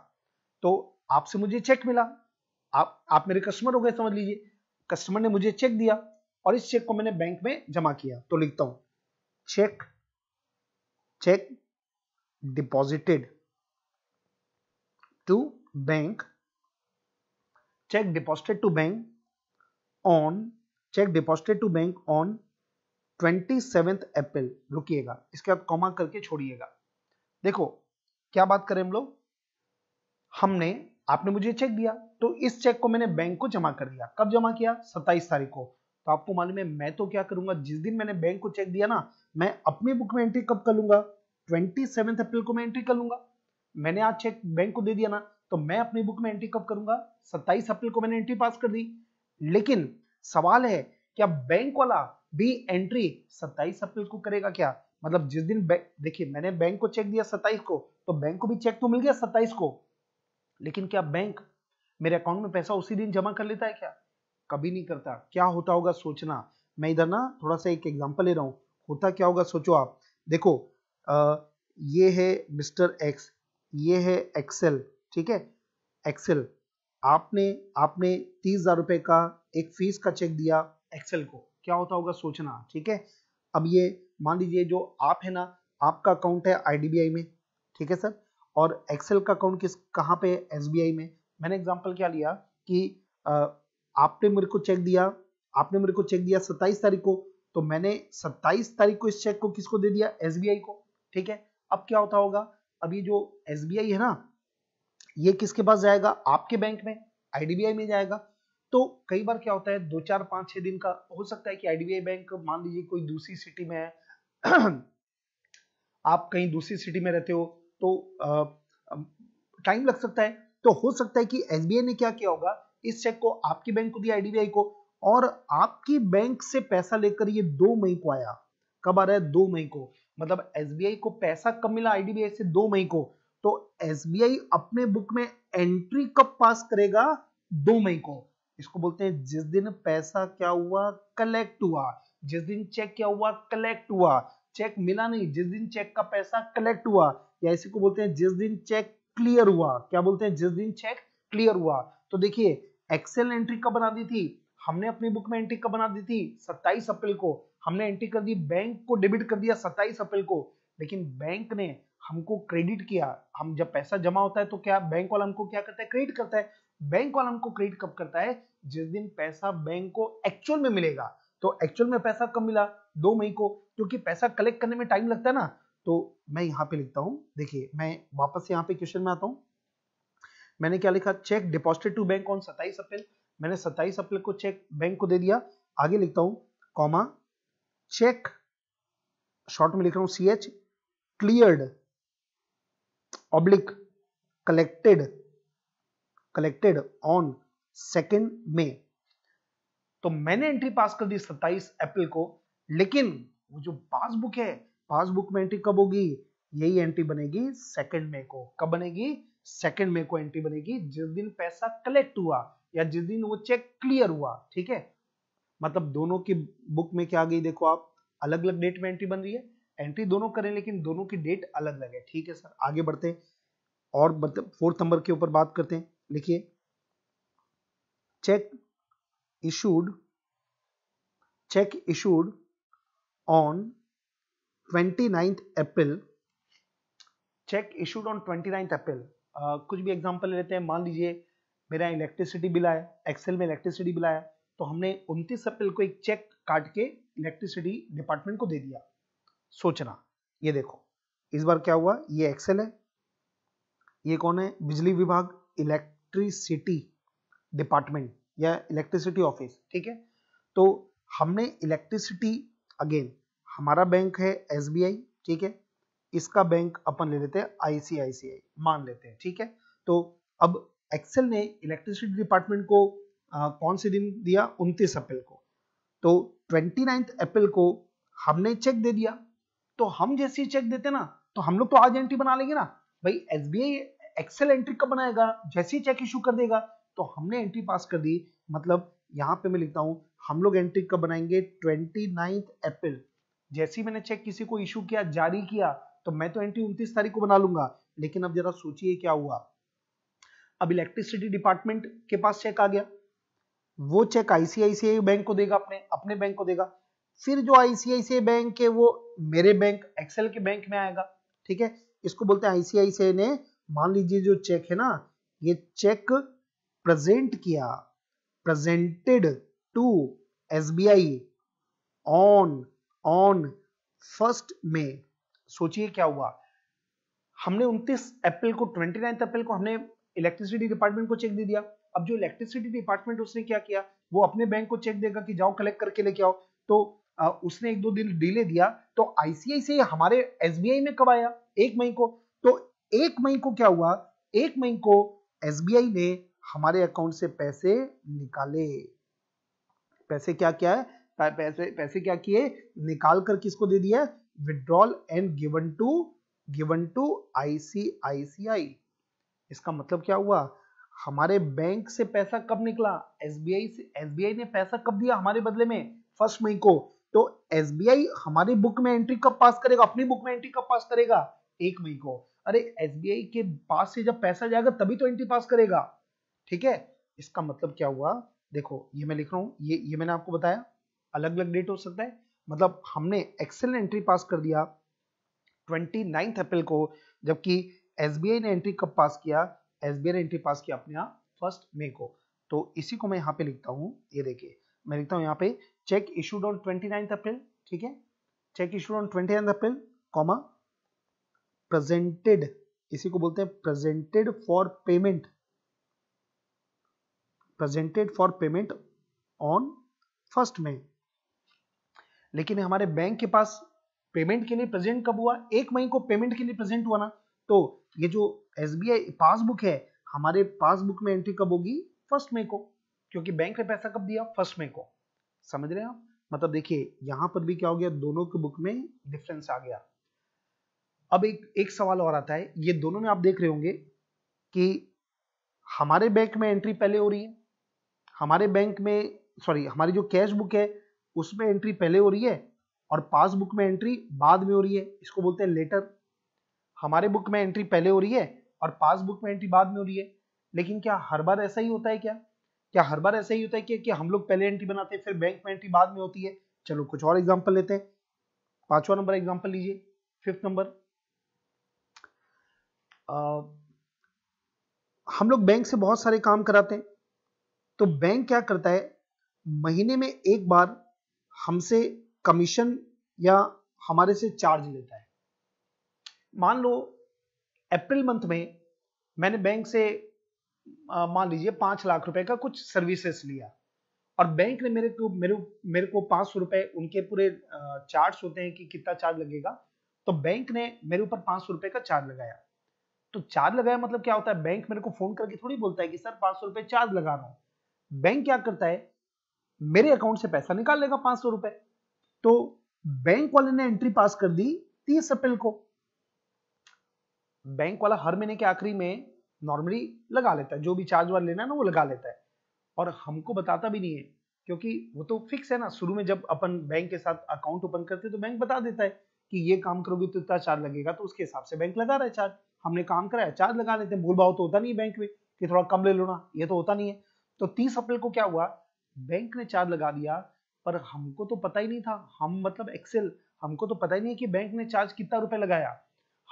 तो आपसे मुझे चेक मिला आप आप मेरे कस्टमर हो गए समझ लीजिए कस्टमर ने मुझे चेक दिया और इस चेक को मैंने बैंक में जमा किया तो लिखता हूं cheque cheque deposited to bank check deposited to bank on check deposited to bank on 27th April रुकिएगा इसके बाद कॉमा करके छोड़िएगा देखो क्या बात करें हम लोग हमने आपने मुझे चेक दिया तो इस चेक को मैंने बैंक को जमा कर दिया कब जमा किया 27 तारीख को तो आपको मालूम है मैं तो क्या करूंगा जिस दिन मैंने बैंक को चेक दिया ना मैं अपनी बुक में एंट्री कब कर लूंगा ट्वेंटी सेवेंथ अप्रैल को मैं एंट्री कर लूंगा मैंने आज चेक बैंक को दे दिया ना तो मैं अपनी बुक में एंट्री कब करूंगा सत्ताईस अप्रैल को मैंने एंट्री पास कर दी लेकिन सवाल है क्या बैंक वाला भी एंट्री सत्ताईस अप्रैल को करेगा क्या मतलब जिस दिन देखिए मैंने बैंक को चेक दिया सत्ताईस को तो बैंक को भी चेक तो मिल गया सत्ताईस को लेकिन क्या बैंक मेरे अकाउंट में पैसा उसी दिन जमा कर लेता है क्या कभी नहीं करता क्या होता होगा सोचना मैं इधर ना थोड़ा सा एक एग्जांपल ले रहा हूँ होता क्या होगा सोचो आप देखो ये है मिस्टर एक्स ये है एक्सेल ठीक है एक्सेल आपने आपने तीस हजार रुपए का एक फीस का चेक दिया एक्सेल को क्या होता होगा सोचना ठीक है अब ये मान लीजिए जो आप है ना आपका अकाउंट है आईडीबीआई में ठीक है सर और एक्सेल का अकाउंट किस कहाँ पे एसबीआई में मैंने एग्जांपल क्या लिया कि आ, आपने मेरे को चेक दिया आपने मेरे को चेक दिया सत्ताईस तारीख को तो मैंने सत्ताईस तारीख को इस चेक को किसको दे दिया एस को ठीक है अब क्या होता होगा अभी जो एस है ना ये किसके पास जाएगा आपके बैंक में आईडीबीआई में जाएगा तो कई बार क्या होता है दो चार पांच छह दिन का हो सकता है कि आईडीबीआई बैंक मान लीजिए कोई दूसरी सिटी में है आप कहीं दूसरी सिटी में रहते हो तो टाइम लग सकता है तो हो सकता है कि एसबीआई ने क्या किया होगा इस चेक को आपके बैंक को दिया आईडीबीआई को और आपकी बैंक से पैसा लेकर ये दो मई को आया कब आ रहा है दो मई को मतलब एस को पैसा कब मिला आई से दो मई को तो एस अपने बुक में एंट्री कब पास करेगा दो मई को इसको बोलते हैं जिस दिन पैसा क्या हुआ कलेक्ट हुआ जिस दिन चेक क्या हुआ कलेक्ट हुआ चेक मिला नहीं जिस दिन चेक का पैसा कलेक्ट हुआ या इसी को बोलते हैं जिस दिन चेक क्लियर हुआ क्या बोलते हैं जिस दिन चेक क्लियर हुआ तो देखिए एक्सेल एंट्री कब बना दी थी हमने अपनी बुक में एंट्री कब बना दी थी सत्ताईस अप्रैल को हमने एंट्री कर दी बैंक को डेबिट कर दिया सत्ताईस अप्रैल को लेकिन बैंक ने हमको क्रेडिट किया हम जब पैसा जमा होता है तो क्या बैंक वाला हमको क्या करता है क्रेडिट करता है बैंक वाला हमको क्रेडिट कब करता है जिस दिन पैसा बैंक को एक्चुअल में मिलेगा तो एक्चुअल में पैसा कब मिला दो मई को क्योंकि पैसा कलेक्ट करने में टाइम लगता है ना तो मैं यहाँ पे लिखता हूँ देखिए मैं वापस यहाँ पे क्वेश्चन में आता हूँ मैंने क्या लिखा cheque deposited to bank on सत्ताईस अप्रैल मैंने सत्ताईस अप्रैल को चेक बैंक को दे दिया आगे लिखता हूँ कॉमा चेक शॉर्ट में लिख रहा हूं C H cleared oblique collected collected on second May तो मैंने एंट्री पास कर दी 27 अप्रैल को लेकिन वो जो पासबुक है पासबुक में एंट्री कब होगी यही एंट्री बनेगी सेकेंड मे को कब बनेगी सेकेंड मे को एंट्री बनेगी जिस दिन पैसा कलेक्ट हुआ या जिस दिन वो चेक क्लियर हुआ ठीक है मतलब दोनों की बुक में क्या आ गई देखो आप अलग अलग डेट में एंट्री बन रही है एंट्री दोनों करें लेकिन दोनों की डेट अलग अलग है ठीक है सर आगे बढ़ते हैं और मतलब फोर्थ नंबर के ऊपर बात करते हैं लिखिए cheque issued cheque issued on twenty ninth April cheque issued on twenty ninth April कुछ भी एग्जांपल लेते हैं मान लीजिए मेरा इलेक्ट्रिसिटी बिल आया एक्सेल में इलेक्ट्रिसिटी बिल आया तो हमने 29 अप्रैल को एक चेक काट के इलेक्ट्रिसिटी डिपार्टमेंट को दे दिया सोचना ये देखो इस बार क्या हुआ ये एक्सेल है ये कौन है बिजली विभाग इलेक्ट्रिसिटी डिपार्टमेंट या इलेक्ट्रिसिटी ऑफिस ठीक है तो हमने इलेक्ट्रिसिटी अगेन हमारा बैंक है एस ठीक है इसका बैंक अपन ले लेते हैं आईसीआईसीआई मान लेते हैं ठीक है तो अब एक्सेल ने इलेक्ट्रिसिटी डिपार्टमेंट को कौन से दिन दिया उन्तीस अप्रैल को तो ट्वेंटी अप्रैल को हमने चेक दे दिया तो हम जैसे चेक देते ना तो हम लोग तो आज एंट्री बना लेंगे ना भाई S B I Excel entry कब बनाएगा जैसे ही चेक इशू कर देगा तो हमने एंट्री पास कर दी मतलब यहां पे मैं लिखता हूं हम लोग एंट्री कब बनाएंगे ट्वेंटी नाइन्थ अप्रैल जैसे ही मैंने चेक किसी को इशू किया जारी किया तो मैं तो एंट्री उन्तीस तारीख को बना लूंगा लेकिन अब जरा सोचिए क्या हुआ अब इलेक्ट्रिसिटी डिपार्टमेंट के पास चेक आ गया वो चेक आईसीआईसीआई बैंक को देगा अपने अपने बैंक को देगा फिर जो आईसीआईसीआई बैंक है वो मेरे बैंक एक्सेल के बैंक में आएगा ठीक है इसको बोलते हैं आईसीआईसीआई ने मान लीजिए जो चेक है ना ये चेक प्रेजेंट किया presented to SBI on on first में सोचिए क्या हुआ हमने 29 अप्रैल को 29 अप्रैल को हमने इलेक्ट्रिसिटी डिपार्टमेंट को चेक दे दिया अब जो इलेक्ट्रिसिटी डिपार्टमेंट उसने क्या किया वो अपने बैंक को चेक देगा कि जाओ कलेक्ट करके लेके आओ तो आ, उसने एक दो दिन डिले दिया तो आईसीआईसीआई हमारे एसबीआई में कब आया एक मई को तो एक मई को क्या हुआ एक मई को एसबीआई ने हमारे अकाउंट से पैसे निकाले पैसे क्या क्या है पैसे पैसे क्या किए निकाल कर किसको दे दिया withdrawal and given to given to ICICI इसका मतलब क्या हुआ हमारे बैंक से पैसा कब निकला एसबीआई से एसबीआई ने पैसा कब दिया हमारे बदले में फर्स्ट मई को तो एसबीआई हमारी बुक में एंट्री कब पास करेगा अपनी बुक में एंट्री कब पास करेगा एक मई को अरे एसबीआई के पास से जब पैसा जाएगा तभी तो एंट्री पास करेगा ठीक है इसका मतलब क्या हुआ देखो ये मैं लिख रहा हूँ ये ये मैंने आपको बताया अलग अलग डेट हो सकता है मतलब हमने एक्सेल एंट्री पास कर दिया ट्वेंटी नाइन्थ अप्रैल को जबकि एसबीआई ने एंट्री कब पास किया एस एसबीआई एंट्री पास किया अपने आप फर्स्ट मे को तो इसी को मैं यहाँ पे लिखता हूँ ये देखिए मैं लिखता हूँ यहाँ पे cheque issued on twenty April ठीक है cheque issued on twenty April comma presented इसी को बोलते हैं presented for payment presented for payment on first May लेकिन हमारे बैंक के पास पेमेंट के लिए प्रेजेंट कब हुआ एक मई को पेमेंट के लिए प्रेजेंट हुआ ना तो ये जो एस पासबुक है हमारे पासबुक में एंट्री कब होगी फर्स्ट मे को क्योंकि बैंक ने पैसा कब दिया फर्स्ट मे को समझ रहे हैं आप मतलब देखिए यहां पर भी क्या हो गया दोनों के बुक में डिफरेंस आ गया अब एक एक सवाल और आता है ये दोनों में आप देख रहे होंगे कि हमारे बैंक में एंट्री पहले हो रही है हमारे बैंक में सॉरी हमारी जो कैश बुक है उसमें एंट्री पहले हो रही है और पासबुक में एंट्री बाद में हो रही है इसको बोलते हैं लेटर हमारे बुक में एंट्री पहले हो रही है और पास बुक में एंट्री बाद में हो रही है लेकिन क्या हर बार ऐसा ही होता है क्या क्या हर बार ऐसा ही होता है क्या कि हम लोग पहले एंट्री बनाते हैं फिर बैंक में एंट्री बाद में होती है चलो कुछ और एग्जाम्पल लेते हैं पांचवा नंबर एग्जाम्पल लीजिए फिफ्थ नंबर हम लोग बैंक से बहुत सारे काम कराते हैं तो बैंक क्या करता है महीने में एक बार हमसे कमीशन या हमारे से चार्ज लेता है मान लो अप्रैल मंथ में मैंने बैंक से मान लीजिए पांच लाख रुपए का कुछ सर्विसेस लिया और बैंक ने मेरे को मेरे मेरे को पांच सौ रुपए उनके पूरे चार्ज होते हैं कि कितना चार्ज लगेगा तो बैंक ने मेरे ऊपर पांच सौ रुपए का चार्ज लगाया तो चार्ज लगाया मतलब क्या होता है बैंक मेरे को फोन करके थोड़ी बोलता है कि सर पांच सौ रुपए चार्ज लगा रहा हूं बैंक क्या करता है मेरे अकाउंट से पैसा निकाल लेगा पांच सौ रुपए तो बैंक वाले ने एंट्री पास कर दी तीस अप्रैल को बैंक वाला हर महीने के आखिरी में नॉर्मली लगा लेता है जो भी चार्ज वाला लेना है ना वो लगा लेता है और हमको बताता भी नहीं है क्योंकि वो तो फिक्स है ना शुरू में जब अपन बैंक के साथ अकाउंट ओपन करते तो बैंक बता देता है कि ये काम करोगे तो इतना चार्ज लगेगा तो उसके हिसाब से बैंक लगा रहा है चार्ज हमने काम कराया चार्ज लगा लेते हैं भूल भाव तो होता नहीं बैंक में कि थोड़ा कम ले लो ना ये तो होता नहीं है तो तीस अप्रैल को क्या हुआ बैंक ने चार्ज लगा दिया पर हमको तो पता ही नहीं था हम मतलब एक्सेल हमको तो पता ही नहीं है कि बैंक ने चार्ज कितना रुपए लगाया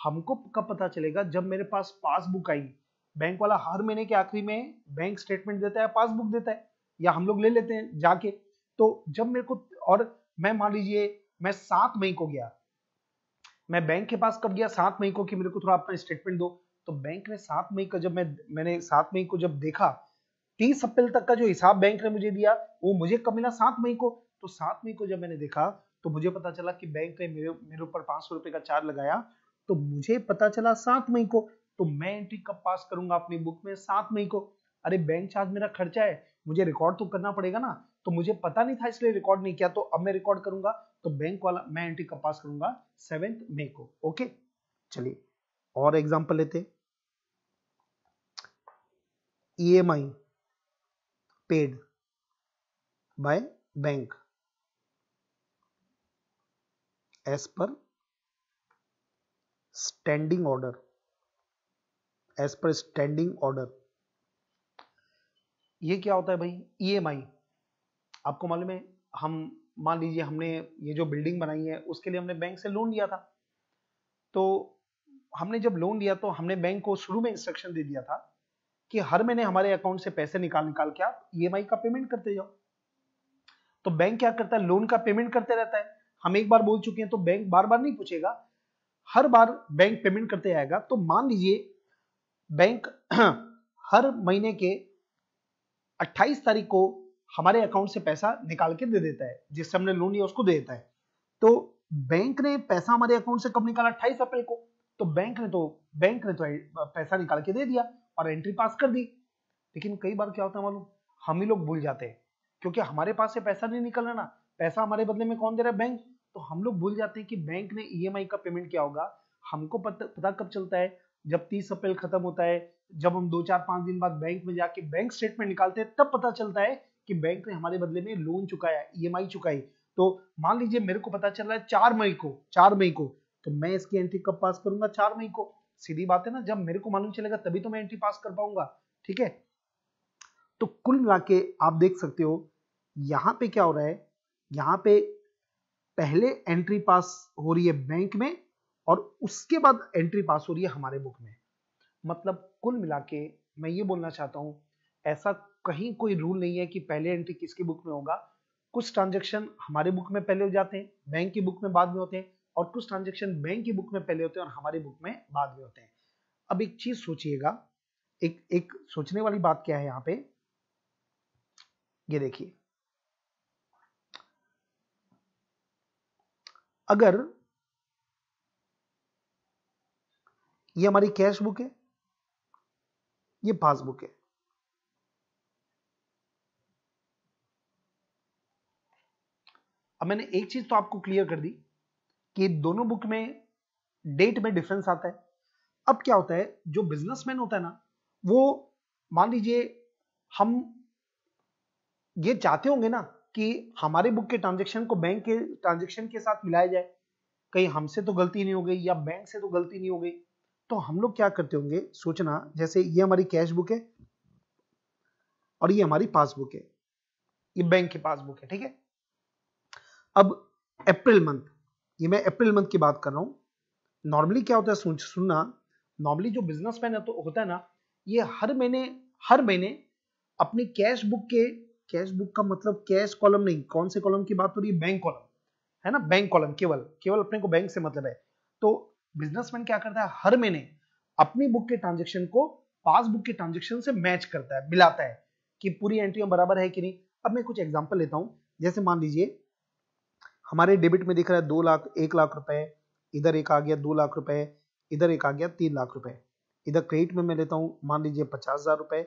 हमको कब पता चलेगा जब मेरे पास पासबुक आई बैंक वाला हर महीने के आखिरी में बैंक स्टेटमेंट देता है पासबुक देता है या हम लोग ले लेते हैं जाके तो जब मेरे को और मैं मान लीजिए मैं सात मई को गया मैं बैंक के पास कब गया सात मई को कि मेरे को थोड़ा अपना स्टेटमेंट दो तो बैंक ने सात मई का जब मैं मैंने सात मई को जब देखा तीस अप्रैल तक का जो हिसाब बैंक ने मुझे दिया वो मुझे कब मिला सात मई को तो सात मई को जब मैंने देखा तो मुझे पता चला कि बैंक ने मेरे मेरे ऊपर पांच सौ रुपए का चार्ज लगाया तो मुझे पता चला सात मई को तो मैं एंट्री कब पास करूंगा अपनी बुक में सात मई को अरे बैंक चार्ज मेरा खर्चा है मुझे रिकॉर्ड तो करना पड़ेगा ना तो मुझे पता नहीं था इसलिए रिकॉर्ड नहीं किया तो अब मैं रिकॉर्ड करूंगा तो बैंक वाला मैं एंट्री कब पास करूंगा सेवेंथ मई को ओके चलिए और एग्जाम्पल लेते E paid by bank as per standing order as per standing order ये क्या होता है भाई ईएमआई e आपको मालूम है हम मान लीजिए हमने ये जो बिल्डिंग बनाई है उसके लिए हमने बैंक से लोन लिया था तो हमने जब लोन लिया तो हमने बैंक को शुरू में इंस्ट्रक्शन दे दिया था कि हर महीने हमारे अकाउंट से पैसे निकाल निकाल के आप ईएमआई e का पेमेंट करते जाओ तो बैंक क्या करता है लोन का पेमेंट करते रहता है हम एक बार बोल चुके हैं तो बैंक बार बार नहीं पूछेगा हर बार बैंक पेमेंट करते आएगा तो मान लीजिए बैंक हर महीने के 28 तारीख को हमारे अकाउंट से पैसा निकाल के दे देता है जिससे हमने लोन लिया उसको दे देता है तो बैंक ने पैसा हमारे अकाउंट से कब निकाला 28 अप्रैल को तो बैंक ने तो बैंक ने तो पैसा निकाल के दे दिया और एंट्री पास कर दी लेकिन कई बार क्या होता है मालूम हम ही लोग भूल जाते हैं क्योंकि हमारे पास से पैसा नहीं निकल रहा ना पैसा हमारे बदले में कौन दे रहा है बैंक तो हम लोग भूल जाते हैं कि बैंक ने ईएमआई e का पेमेंट किया होगा हमको पता पता कब चलता है जब तीस अप्रैल खत्म होता है जब हम दो चार पांच दिन बाद बैंक में जाके बैंक स्टेटमेंट निकालते हैं तब पता चलता है कि बैंक ने हमारे बदले में लोन चुकाया ईएमआई e चुकाई तो मान लीजिए मेरे को पता चल रहा है चार मई को चार मई को तो मैं इसकी एंट्री कब पास करूंगा चार मई को सीधी बात है ना जब मेरे को मालूम चलेगा तभी तो मैं एंट्री पास कर पाऊंगा ठीक है तो कुल मिला आप देख सकते हो यहाँ पे क्या हो रहा है यहाँ पे पहले एंट्री पास हो रही है बैंक में और उसके बाद एंट्री पास हो रही है हमारे बुक में मतलब कुल मिला के मैं ये बोलना चाहता हूँ ऐसा कहीं कोई रूल नहीं है कि पहले एंट्री किसकी बुक में होगा कुछ ट्रांजेक्शन हमारे बुक में पहले हो जाते हैं बैंक की बुक में बाद में होते हैं और कुछ ट्रांजेक्शन बैंक की बुक में पहले होते हैं और हमारे बुक में बाद में होते हैं अब एक चीज सोचिएगा एक एक सोचने वाली बात क्या है यहाँ पे ये देखिए अगर ये हमारी कैश बुक है ये पासबुक है अब मैंने एक चीज तो आपको क्लियर कर दी कि दोनों बुक में डेट में डिफरेंस आता है अब क्या होता है जो बिजनेसमैन होता है ना वो मान लीजिए हम ये चाहते होंगे ना कि हमारे बुक के ट्रांजेक्शन को बैंक के ट्रांजेक्शन के साथ मिलाया जाए कहीं हमसे तो गलती नहीं हो गई या बैंक से तो गलती नहीं हो गई तो हम लोग क्या करते होंगे सोचना जैसे ये हमारी कैश बुक है और ये हमारी पासबुक है ये बैंक की पासबुक है ठीक है अब अप्रैल मंथ ये मैं अप्रैल मंथ की बात कर रहा हूं नॉर्मली क्या होता है सुन, सुनना नॉर्मली जो बिजनेसमैन है तो होता है ना ये हर महीने हर महीने अपनी कैश बुक के कैश बुक का मतलब कैश कॉलम नहीं कौन से कॉलम की बात हो रही है बैंक कॉलम है ना बैंक कॉलम केवल केवल अपने को बैंक से मतलब है तो बिजनेसमैन क्या करता है हर महीने अपनी बुक के ट्रांजेक्शन को पासबुक के ट्रांजेक्शन से मैच करता है मिलाता है कि पूरी एंट्री बराबर है कि नहीं अब मैं कुछ एग्जाम्पल लेता हूँ जैसे मान लीजिए हमारे डेबिट में दिख रहा है दो लाख एक लाख रुपए इधर एक आ गया दो लाख रुपए इधर एक आ गया तीन लाख रुपए इधर क्रेडिट में मैं लेता हूँ मान लीजिए पचास हजार रुपए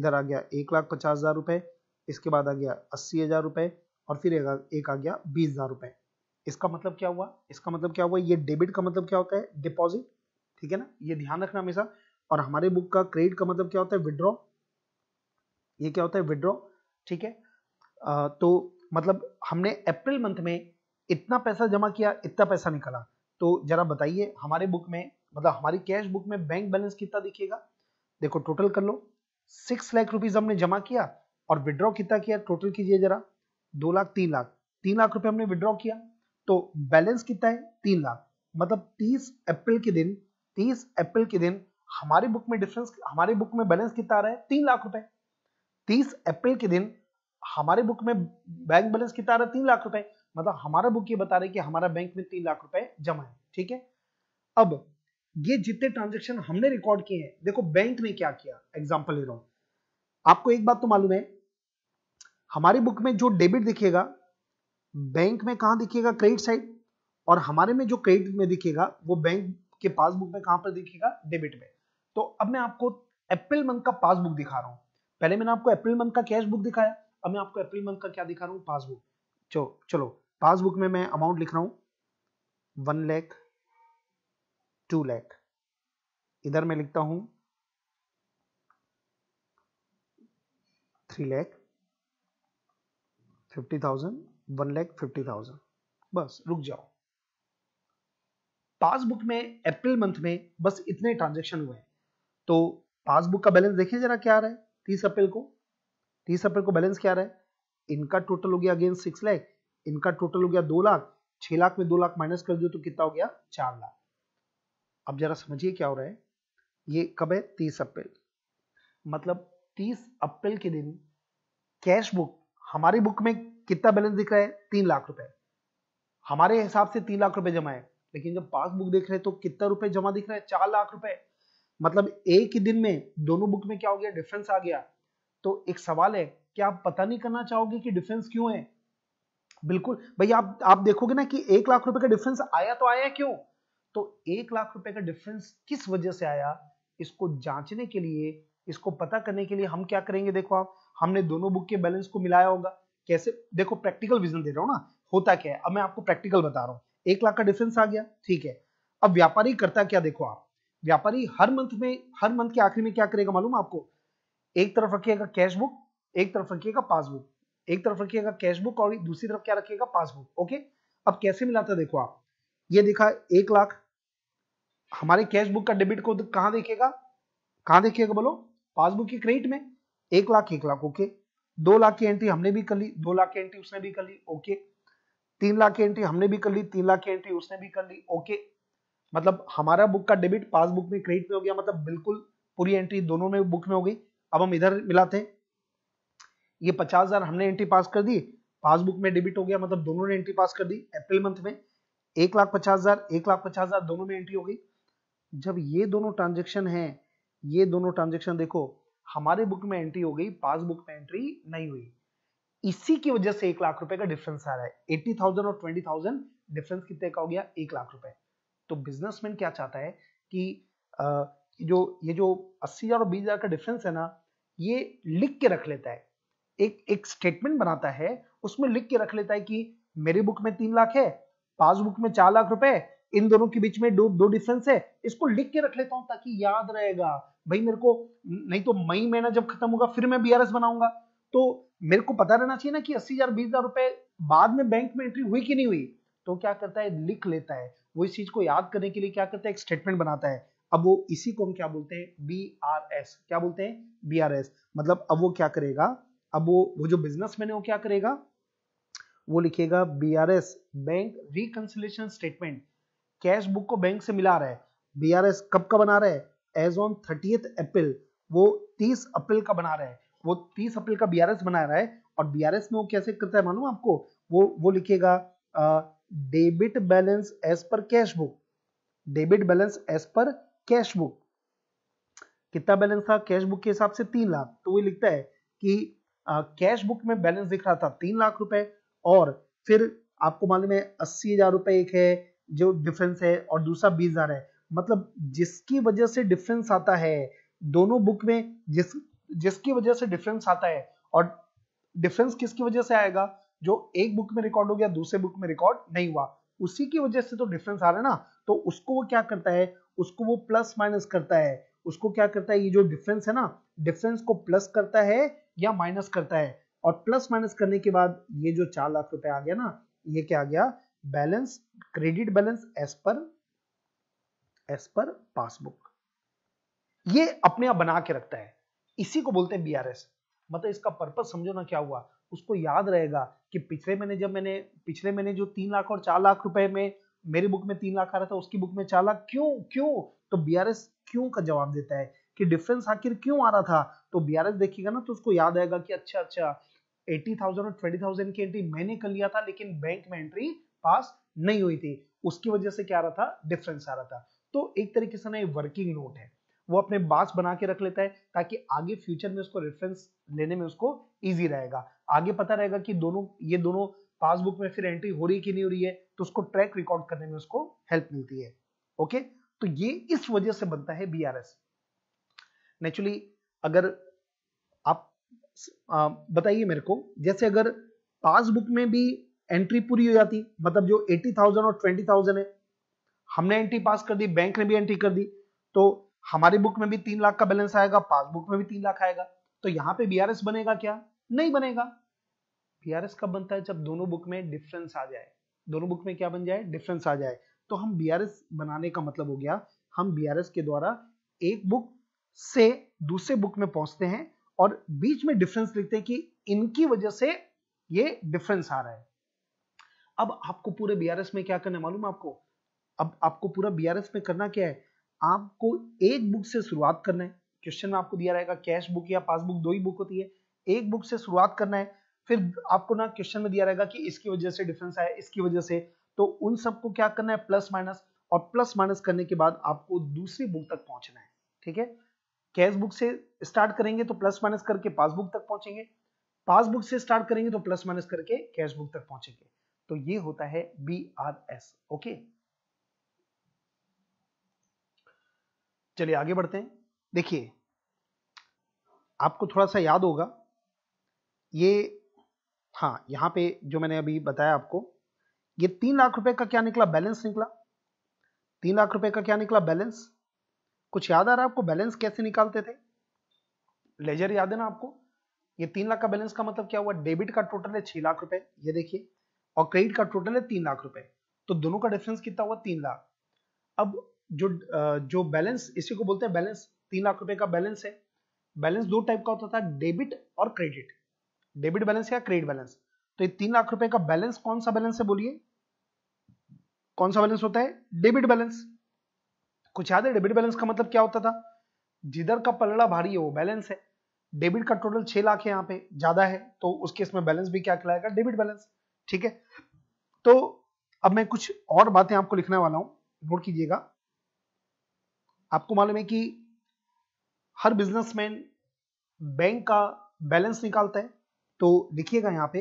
इधर आ गया एक लाख पचास हजार रुपए इसके बाद आ गया अस्सी हजार रुपए और फिर एक आ गया बीस हजार रुपए इसका मतलब क्या हुआ इसका मतलब क्या हुआ ये डेबिट का मतलब क्या होता है डिपॉजिट ठीक है ना ये ध्यान रखना हमेशा और हमारे बुक का क्रेडिट का मतलब क्या होता है विड्रॉ ये क्या होता है विड्रॉ ठीक है तो मतलब हमने अप्रैल मंथ में इतना पैसा जमा किया इतना पैसा निकला तो जरा बताइए हमारे बुक में मतलब हमारी कैश बुक में बैंक बैलेंस कितना दिखेगा देखो टोटल कर लो सिक्स लाख रुपीज हमने जमा किया और विड्रॉ कितना किया टोटल कीजिए जरा दो लाख तीन लाख तीन लाख रुपए हमने विड्रॉ किया तो बैलेंस कितना है तीन लाख मतलब तीस अप्रैल के दिन तीस अप्रैल के दिन हमारे बुक में डिफरेंस हमारे बुक में बैलेंस कितना आ रहा है तीन लाख रुपए तीस अप्रैल के दिन हमारे बुक में बैंक बैलेंस कितना आ रहा है तीन लाख रुपए मतलब हमारा बुक ये बता रहा है कि हमारा बैंक में तीन लाख रुपए जमा है ठीक है अब ये जितने ट्रांजेक्शन हमने रिकॉर्ड किए हैं देखो बैंक ने क्या किया एग्जाम्पल ले रहा हूं आपको एक बात तो मालूम है हमारी बुक में जो डेबिट दिखेगा बैंक में कहा दिखेगा क्रेडिट साइड और हमारे में जो क्रेडिट में दिखेगा वो बैंक के पासबुक में कहां पर दिखेगा डेबिट में तो अब मैं आपको अप्रैल मंथ का पासबुक दिखा रहा हूं पहले मैंने आपको अप्रैल मंथ का कैश बुक दिखाया अब मैं आपको अप्रैल मंथ का क्या दिखा रहा हूं पासबुक चलो चलो पासबुक में मैं अमाउंट लिख रहा हूं वन लैख टू लैख इधर मैं लिखता हूं three lakh fifty thousand one lakh fifty thousand बस रुक जाओ पासबुक में अप्रैल मंथ में बस इतने ट्रांजेक्शन हुए हैं तो पासबुक का बैलेंस देखिए जरा क्या आ रहा है तीस अप्रैल को तीस अप्रैल को बैलेंस क्या आ रहा है इनका टोटल हो गया अगेन सिक्स लैख इनका टोटल हो गया दो लाख छह लाख में दो लाख माइनस कर दो तो कितना हो गया चार लाख अब जरा समझिए क्या हो रहा है ये कब है तीस अप्रैल मतलब तीस अप्रैल के दिन कैश बुक हमारी बुक में कितना बैलेंस दिख रहा है तीन लाख रुपए हमारे हिसाब से तीन लाख रुपए जमा है लेकिन जब पासबुक देख रहे हैं तो कितना रुपए जमा दिख रहा है चार लाख रुपए मतलब एक ही दिन में दोनों बुक में क्या हो गया डिफरेंस आ गया तो एक सवाल है कि आप पता नहीं करना चाहोगे कि डिफरेंस क्यों है बिल्कुल भाई आप आप देखोगे ना कि एक लाख रुपए का डिफरेंस आया तो आया क्यों तो एक लाख रुपए का डिफरेंस किस वजह से आया इसको जांचने के लिए इसको पता करने के लिए हम क्या करेंगे देखो आप हमने दोनों बुक के बैलेंस को मिलाया होगा कैसे देखो प्रैक्टिकल विजन दे रहा हूँ ना होता क्या है अब मैं आपको प्रैक्टिकल बता रहा हूँ एक लाख का डिफरेंस आ गया ठीक है अब व्यापारी करता क्या देखो आप व्यापारी हर मंथ में हर मंथ के आखिरी में क्या करेगा मालूम आपको एक तरफ रखिएगा कैश बुक एक तरफ रखिएगा पासबुक एक तरफ रखिएगा कैश बुक और दूसरी तरफ क्या रखिएगा पासबुक ओके अब कैसे मिलाता देखो आप ये देखा एक लाख हमारे कैश बुक का डेबिट को कहाँ देखेगा कहा देखेगा बोलो पासबुक के क्रेडिट में एक लाख एक लाख ओके दो लाख की एंट्री हमने भी कर ली दो लाख की एंट्री उसने भी कर ली ओके तीन लाख की एंट्री हमने भी कर ली तीन लाख की एंट्री उसने भी कर ली ओके मतलब हमारा बुक का डेबिट पासबुक में क्रेडिट में हो गया मतलब बिल्कुल पूरी एंट्री दोनों में बुक में हो गई अब हम इधर मिलाते हैं ये पचास हजार हमने एंट्री पास कर दी पासबुक में डेबिट हो गया मतलब दोनों ने एंट्री पास कर दी अप्रैल मंथ में एक लाख पचास हजार एक लाख पचास हजार दोनों में एंट्री हो गई जब ये दोनों ट्रांजेक्शन है ये दोनों ट्रांजेक्शन देखो हमारे बुक में एंट्री हो गई पास बुक में एंट्री नहीं हुई इसी की वजह से एक लाख रुपए का डिफरेंस आ रहा है एट्टी थाउजेंड और ट्वेंटी थाउजेंड डिफरेंस कितने का हो गया एक लाख रुपए तो बिजनेसमैन क्या चाहता है कि आ, जो ये जो अस्सी हजार और बीस हजार का डिफरेंस है ना ये लिख के रख लेता है एक एक स्टेटमेंट बनाता है उसमें लिख के रख लेता है कि मेरे बुक में तीन लाख है पास बुक में चार लाख रुपए इन दोनों के बीच में दो दो डिफरेंस है इसको लिख के रख लेता हूं ताकि याद रहेगा भाई मेरे को नहीं तो मई महीना जब खत्म होगा फिर मैं बीआरएस बनाऊंगा तो मेरे को पता रहना चाहिए ना कि अस्सी हजार बीस हजार रुपए बाद में बैंक में एंट्री हुई कि नहीं हुई तो क्या करता है लिख लेता है वो इस चीज को याद करने के लिए क्या करता है एक स्टेटमेंट बनाता है अब वो इसी को हम क्या बोलते हैं बी आर एस क्या बोलते हैं बी आर एस मतलब अब वो क्या करेगा अब वो वो जो बिजनेस मैन है वो क्या करेगा वो लिखेगा B R S bank reconciliation statement cash book को बैंक से मिला रहा है बीआरएस कब का बना रहे हैं एज ऑन थर्टी अप्रैल वो 30 अप्रैल का बना रहे हैं वो 30 अप्रैल का बीआरएस बना रहा है और बीआरएस में वो कैसे करता है मालूम आपको वो वो लिखेगा debit balance as per cash book debit balance as per cash book कितना बैलेंस था कैश बुक के हिसाब से तीन लाख तो वो लिखता है कि कैश बुक में बैलेंस दिख रहा था तीन लाख रुपए और फिर आपको मालूम है अस्सी हजार रुपए एक है जो डिफरेंस है और दूसरा बीस हजार है मतलब जिसकी वजह से डिफरेंस आता है दोनों बुक में जिस जिसकी वजह से डिफरेंस आता है और डिफरेंस किसकी वजह से आएगा जो एक बुक में रिकॉर्ड हो गया दूसरे बुक में रिकॉर्ड नहीं हुआ उसी की वजह से तो डिफरेंस आ रहा है ना तो उसको वो क्या करता है उसको वो प्लस माइनस करता है उसको क्या करता है ये जो डिफरेंस है ना डिफरेंस को प्लस करता है या माइनस करता है और प्लस माइनस करने के बाद ये जो चार लाख रुपए आ गया ना ये क्या आ गया balance credit balance as per as per passbook ये अपने आप बना के रखता है इसी को बोलते हैं बीआरएस मतलब इसका पर्पस समझो ना क्या हुआ उसको याद रहेगा कि पिछले महीने जब मैंने पिछले महीने जो तीन लाख और चार लाख रुपए में मेरे बुक में तीन लाख आ रहा था उसकी बुक में चार लाख क्यों क्यों तो बीआरएस क्यों का जवाब देता है कि डिफरेंस आखिर क्यों आ रहा था तो बीआरएस देखिएगा ना तो उसको याद आएगा कि अच्छा अच्छा एटी थाउजेंड और ट्वेंटी थाउजेंड की एंट्री मैंने कर लिया था लेकिन बैंक में एंट्री पास नहीं हुई थी उसकी वजह से क्या रहा था डिफरेंस आ रहा था तो एक तरीके से ना ये वर्किंग नोट है वो अपने बास बना के रख लेता है ताकि आगे फ्यूचर में उसको रेफरेंस लेने में उसको इजी रहेगा आगे पता रहेगा कि दोनों ये दोनों पासबुक में फिर एंट्री हो रही है कि नहीं हो रही है तो उसको ट्रैक रिकॉर्ड करने में उसको हेल्प मिलती है ओके तो ये इस वजह से बनता है बीआरएस नेचुरली अगर आप बताइए मेरे को जैसे अगर पासबुक में भी एंट्री पूरी हो जाती मतलब जो 80,000 और 20,000 है हमने एंट्री पास कर दी बैंक ने भी एंट्री कर दी तो हमारी बुक में भी तीन लाख का बैलेंस आएगा पासबुक में भी तीन लाख आएगा तो यहाँ पे बीआरएस बनेगा क्या नहीं बनेगा बीआरएस कब बनता है जब दोनों बुक में डिफरेंस आ जाए दोनों बुक में क्या बन जाए डिफरेंस आ जाए तो हम बीआरएस बनाने का मतलब हो गया हम बीआरएस के द्वारा एक बुक से दूसरे बुक में पहुंचते हैं और बीच में डिफरेंस लिखते हैं कि इनकी वजह से ये डिफरेंस आ रहा है अब आपको पूरे बीआरएस में क्या करना है मालूम आपको अब आपको पूरा बीआरएस में करना क्या है आपको एक बुक से शुरुआत करना है क्वेश्चन में आपको दिया रहेगा कैश बुक या पासबुक दो ही बुक होती है एक बुक से शुरुआत करना है फिर आपको ना क्वेश्चन में दिया रहेगा कि इसकी वजह से डिफरेंस आया इसकी वजह से तो उन सबको क्या करना है प्लस माइनस और प्लस माइनस करने के बाद आपको दूसरी बुक तक पहुंचना है ठीक है कैश बुक से स्टार्ट करेंगे तो प्लस माइनस करके पासबुक तक पहुंचेंगे पासबुक से स्टार्ट करेंगे तो प्लस माइनस करके कैश बुक तक पहुंचेंगे तो ये होता है बी आर एस ओके चलिए आगे बढ़ते हैं देखिए आपको थोड़ा सा याद होगा ये हाँ यहां पे जो मैंने अभी बताया आपको ये तीन लाख रुपए का क्या निकला बैलेंस निकला तीन लाख रुपए का क्या निकला बैलेंस कुछ याद आ रहा है आपको बैलेंस कैसे निकालते थे लेजर याद है ना आपको ये तीन लाख का बैलेंस का मतलब क्या हुआ डेबिट का टोटल है छह लाख रुपए ये देखिए और क्रेडिट का टोटल है तीन लाख रुपए तो दोनों का डिफरेंस कितना हुआ तीन लाख अब जो जो बैलेंस इसी को बोलते हैं बैलेंस तीन लाख रुपए का बैलेंस है बैलेंस दो टाइप का होता था डेबिट और क्रेडिट डेबिट बैलेंस या क्रेडिट बैलेंस तो ये तीन लाख रुपए का बैलेंस कौन सा बैलेंस है बोलिए कौन सा बैलेंस होता है डेबिट बैलेंस कुछ याद है डेबिट बैलेंस का मतलब क्या होता था जिधर का पलड़ा भारी है वो बैलेंस है डेबिट का टोटल छह लाख है यहाँ पे ज्यादा है तो उस केस में बैलेंस भी क्या कहलाएगा डेबिट बैलेंस ठीक है तो अब मैं कुछ और बातें आपको लिखने वाला हूं नोट कीजिएगा आपको मालूम है कि हर बिजनेसमैन बैंक का बैलेंस निकालता है तो लिखिएगा यहां पे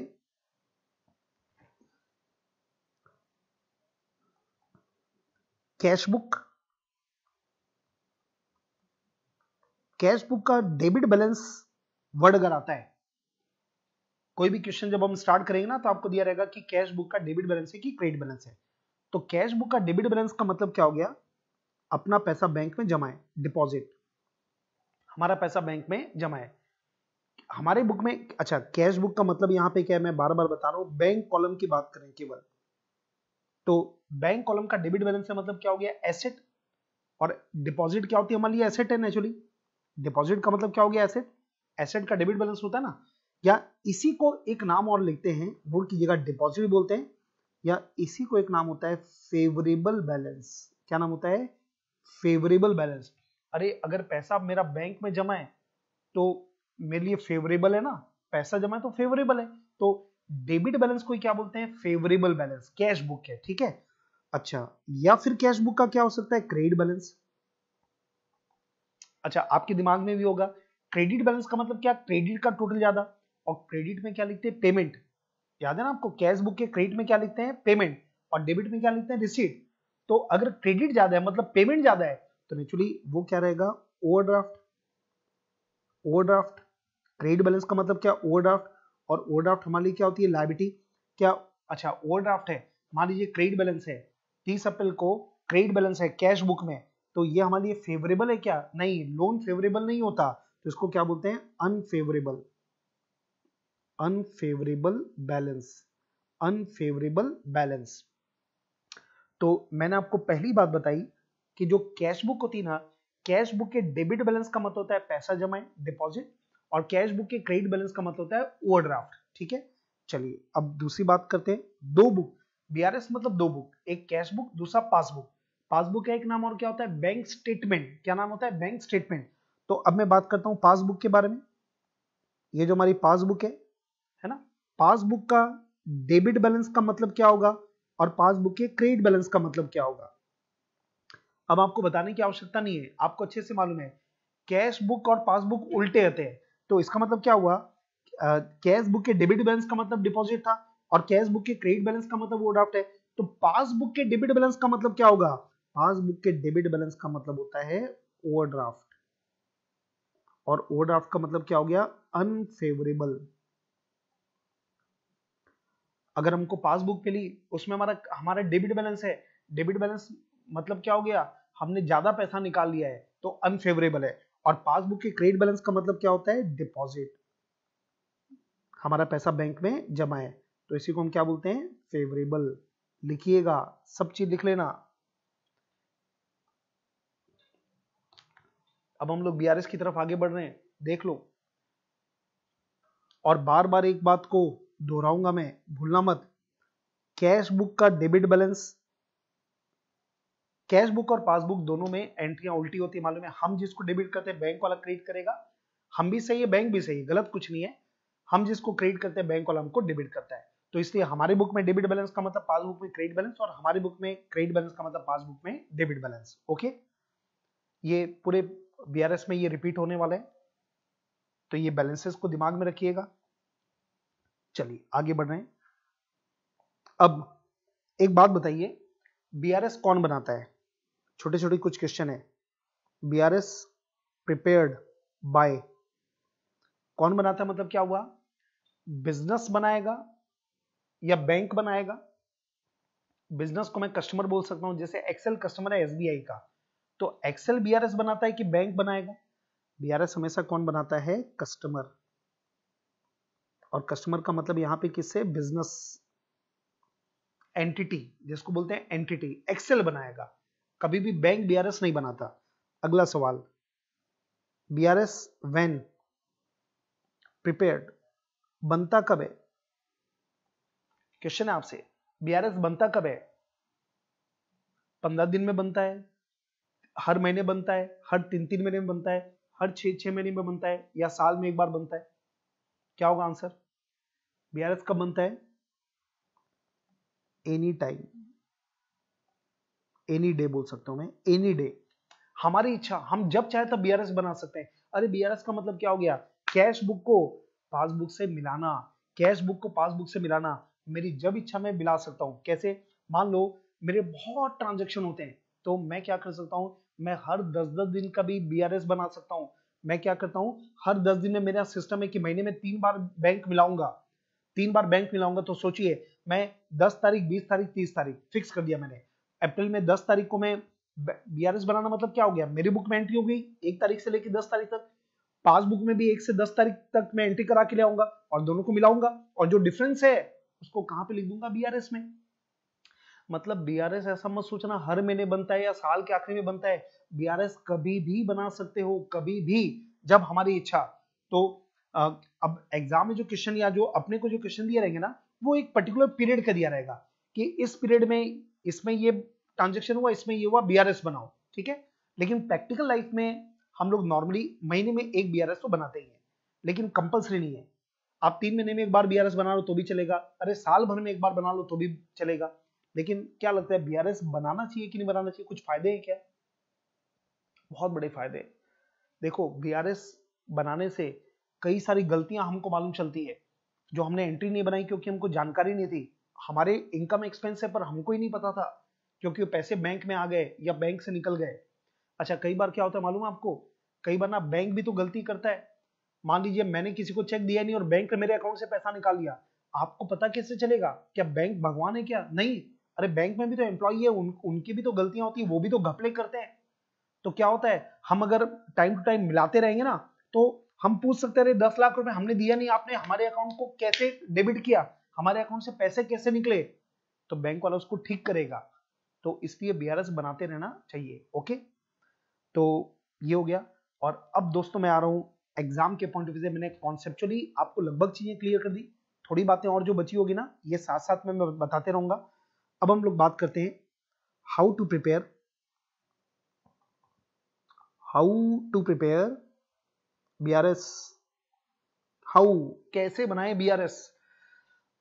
कैश बुक कैश बुक का डेबिट बैलेंस वर्ड अगर आता है कोई भी क्वेश्चन जब हम स्टार्ट करेंगे ना तो आपको दिया रहेगा कि कैश बुक का डेबिट बैलेंस है कि क्रेडिट बैलेंस है तो कैश बुक का डेबिट बैलेंस का मतलब क्या हो गया अपना पैसा बैंक में जमा है डिपॉजिट हमारा पैसा बैंक में जमा है हमारे बुक में अच्छा कैश बुक का मतलब यहाँ पे क्या है मैं बार बार बता रहा हूँ बैंक कॉलम की बात करें केवल तो बैंक कॉलम का डेबिट बैलेंस का मतलब क्या हो गया एसेट और डिपॉजिट क्या होती है हमारे लिए एसेट है नेचुरली डिपॉजिट का मतलब क्या हो गया एसेट एसेट का डेबिट बैलेंस होता है ना या इसी को एक नाम और लिखते हैं नोट कीजिएगा डिपॉजिट भी बोलते हैं या इसी को एक नाम होता है फेवरेबल बैलेंस क्या नाम होता है फेवरेबल बैलेंस अरे अगर पैसा मेरा बैंक में जमा है तो मेरे लिए फेवरेबल है ना पैसा जमा है तो फेवरेबल है तो डेबिट बैलेंस को क्या बोलते हैं फेवरेबल बैलेंस कैश बुक है ठीक है अच्छा या फिर कैश बुक का क्या हो सकता है क्रेडिट बैलेंस अच्छा आपके दिमाग में भी होगा क्रेडिट बैलेंस का मतलब क्या क्रेडिट का टोटल ज्यादा और क्रेडिट में क्या लिखते हैं पेमेंट याद है ना आपको कैश बुक के क्रेडिट में क्या लिखते हैं पेमेंट और डेबिट में क्या लिखते हैं रिसीट तो अगर क्रेडिट ज्यादा है मतलब पेमेंट ज्यादा है तो नेचुरली वो क्या रहेगा ओवरड्राफ्ट ओवरड्राफ्ट क्रेडिट बैलेंस का मतलब क्या ओवरड्राफ्ट और ओवरड्राफ्ट हमारे लिए क्या होती है लाइबिलिटी क्या अच्छा ओवरड्राफ्ट है मान लीजिए क्रेडिट बैलेंस है तीस अप्रैल को क्रेडिट बैलेंस है कैश बुक में तो ये हमारे लिए फेवरेबल है क्या नहीं लोन फेवरेबल नहीं होता तो इसको क्या बोलते हैं unfavourable unfavourable balance unfavourable balance तो मैंने आपको पहली बात बताई कि जो कैश बुक होती ना कैश बुक के डेबिट बैलेंस का मतलब होता है पैसा जमाए डिपॉजिट और कैश बुक के क्रेडिट बैलेंस का मतलब होता है ओवरड्राफ्ट ठीक है चलिए अब दूसरी बात करते हैं दो बुक बीआरएस मतलब दो बुक एक कैश बुक दूसरा पासबुक पासबुक का एक नाम और क्या होता है बैंक स्टेटमेंट क्या नाम होता है बैंक स्टेटमेंट तो अब मैं बात करता हूं पासबुक के बारे में ये जो हमारी पासबुक है है ना पासबुक का डेबिट बैलेंस का मतलब क्या होगा और पासबुक के क्रेडिट बैलेंस का मतलब क्या होगा अब आपको बताने की आवश्यकता नहीं है आपको अच्छे से मालूम है कैश बुक और पासबुक उल्टे रहते हैं तो इसका मतलब क्या हुआ कैश बुक के डेबिट बैलेंस का मतलब डिपॉजिट था और कैश बुक के क्रेडिट बैलेंस का मतलब ओवरड्राफ्ट है तो पासबुक के डेबिट बैलेंस का मतलब क्या होगा पासबुक के डेबिट बैलेंस का मतलब होता है ओवरड्राफ्ट और ओवरड्राफ्ट का मतलब क्या हो गया अनफेवरेबल अगर हमको पासबुक मिली उसमें हमारा हमारा डेबिट बैलेंस है डेबिट बैलेंस मतलब क्या हो गया हमने ज्यादा पैसा निकाल लिया है तो अनफेवरेबल है और पासबुक के क्रेडिट बैलेंस का मतलब क्या होता है डिपॉजिट हमारा पैसा बैंक में जमा है तो इसी को हम क्या बोलते हैं फेवरेबल लिखिएगा सब चीज लिख लेना अब हम लोग बीआरएस की तरफ आगे बढ़ रहे हैं देख लो और बार बार एक बात को दोहराऊंगा मैं भूलना मत कैश बुक का डेबिट बैलेंस कैश बुक और पासबुक दोनों में एंट्रियां उल्टी होती है मालूम है हम जिसको डेबिट करते हैं बैंक वाला क्रेडिट करेगा हम भी सही है बैंक भी सही है गलत कुछ नहीं है हम जिसको क्रेडिट करते हैं बैंक वाला हमको डेबिट करता है तो इसलिए हमारे बुक में डेबिट बैलेंस का मतलब पासबुक में क्रेडिट बैलेंस और हमारे बुक में क्रेडिट बैलेंस का मतलब पासबुक में डेबिट बैलेंस ओके ये पूरे बी में ये रिपीट होने वाला है तो ये बैलेंसेस को दिमाग में रखिएगा चलिए आगे बढ़ रहे हैं अब एक बात बताइए बीआरएस कौन बनाता है छोटे छोटे कुछ क्वेश्चन है बीआरएस प्रिपेयर्ड बाय कौन बनाता है मतलब क्या हुआ बिजनेस बनाएगा या बैंक बनाएगा बिजनेस को मैं कस्टमर बोल सकता हूं जैसे एक्सेल कस्टमर है एसबीआई का तो एक्सेल बीआरएस बनाता है कि बैंक बनाएगा बीआरएस हमेशा कौन बनाता है कस्टमर और कस्टमर का मतलब यहाँ पे किससे बिजनेस एंटिटी जिसको बोलते हैं एंटिटी एक्सेल बनाएगा कभी भी बैंक बीआरएस नहीं बनाता अगला सवाल बीआरएस व्हेन प्रिपेयर्ड बनता कब है क्वेश्चन है आपसे बीआरएस बनता कब है पंद्रह दिन में बनता है हर महीने बनता है हर तीन तीन महीने में बनता है हर छह छह महीने में बनता है या साल में एक बार बनता है क्या होगा आंसर बीआरएस कब बनता है एनी टाइम एनी डे बोल सकता हूं मैं एनी डे हमारी इच्छा हम जब चाहे तब बीआरएस बना सकते हैं अरे बीआरएस का मतलब क्या हो गया कैश बुक को पासबुक से मिलाना कैश बुक को पासबुक से मिलाना मेरी जब इच्छा मैं मिला सकता हूं कैसे मान लो मेरे बहुत ट्रांजेक्शन होते हैं तो मैं क्या कर सकता हूं मैं हर दस दस दिन का भी बीआरएस बना सकता हूं मैं क्या करता हूं हर दस दिन में मेरा सिस्टम है कि महीने में तीन बार बैंक मिलाऊंगा तीन बार बैंक मिलाऊंगा तो सोचिए मैं दस तारीख बीस तारीख तीस तारीख फिक्स कर दिया मैंने अप्रैल में दस तारीख को मैं बीआरएस बनाना मतलब क्या हो गया मेरी बुक में एंट्री हो गई एक तारीख से लेकर दस तारीख तक पासबुक में भी एक से दस तारीख तक मैं एंट्री करा के ले आऊंगा और दोनों को मिलाऊंगा और जो डिफरेंस है उसको कहां पे लिख दूंगा बीआरएस में मतलब बीआरएस ऐसा मत सोचना हर महीने बनता है या साल के आखिर में बनता है बीआरएस कभी भी बना सकते हो कभी भी जब हमारी इच्छा तो अब एग्जाम में जो क्वेश्चन या जो अपने को जो क्वेश्चन दिया रहेंगे ना वो एक पर्टिकुलर पीरियड का दिया रहेगा कि इस पीरियड में इसमें ये ट्रांजेक्शन हुआ इसमें ये हुआ बी बनाओ ठीक है लेकिन प्रैक्टिकल लाइफ में हम लोग नॉर्मली महीने में एक बी तो बनाते ही हैं लेकिन कंपल्सरी नहीं है आप तीन महीने में एक बार बी बना लो तो भी चलेगा अरे साल भर में एक बार बना लो तो भी चलेगा लेकिन क्या लगता है बीआरएस बनाना चाहिए कि नहीं बनाना चाहिए कुछ फायदे हैं क्या बहुत बड़े फायदे देखो बीआरएस बनाने से कई सारी गलतियां हमको मालूम चलती है जो हमने एंट्री नहीं बनाई क्योंकि हमको जानकारी नहीं थी हमारे इनकम एक्सपेंस है पर हमको ही नहीं पता था क्योंकि पैसे बैंक में आ गए या बैंक से निकल गए अच्छा कई बार क्या होता है मालूम है आपको कई बार ना बैंक भी तो गलती करता है मान लीजिए मैंने किसी को चेक दिया नहीं और बैंक ने मेरे अकाउंट से पैसा निकाल लिया आपको पता कैसे चलेगा क्या बैंक भगवान है क्या नहीं अरे बैंक में भी तो एम्प्लॉई है उन, उनकी भी तो गलतियां होती है वो भी तो घपले करते हैं तो क्या होता है हम अगर टाइम टू टाइम मिलाते रहेंगे ना तो हम पूछ सकते रहे दस लाख रुपए हमने दिया नहीं आपने हमारे अकाउंट को कैसे डेबिट किया हमारे अकाउंट से पैसे कैसे निकले तो बैंक वाला उसको ठीक करेगा तो इसलिए बीआरएस बनाते रहना चाहिए ओके तो ये हो गया और अब दोस्तों मैं आ रहा हूँ एग्जाम के पॉइंट ऑफ व्यू से मैंने कॉन्सेप्चुअली आपको लगभग चीजें क्लियर कर दी थोड़ी बातें और जो बची होगी ना ये साथ साथ में मैं बताते रहूंगा अब हम लोग बात करते हैं how to prepare how to prepare BRS how कैसे बनाए बीआरएस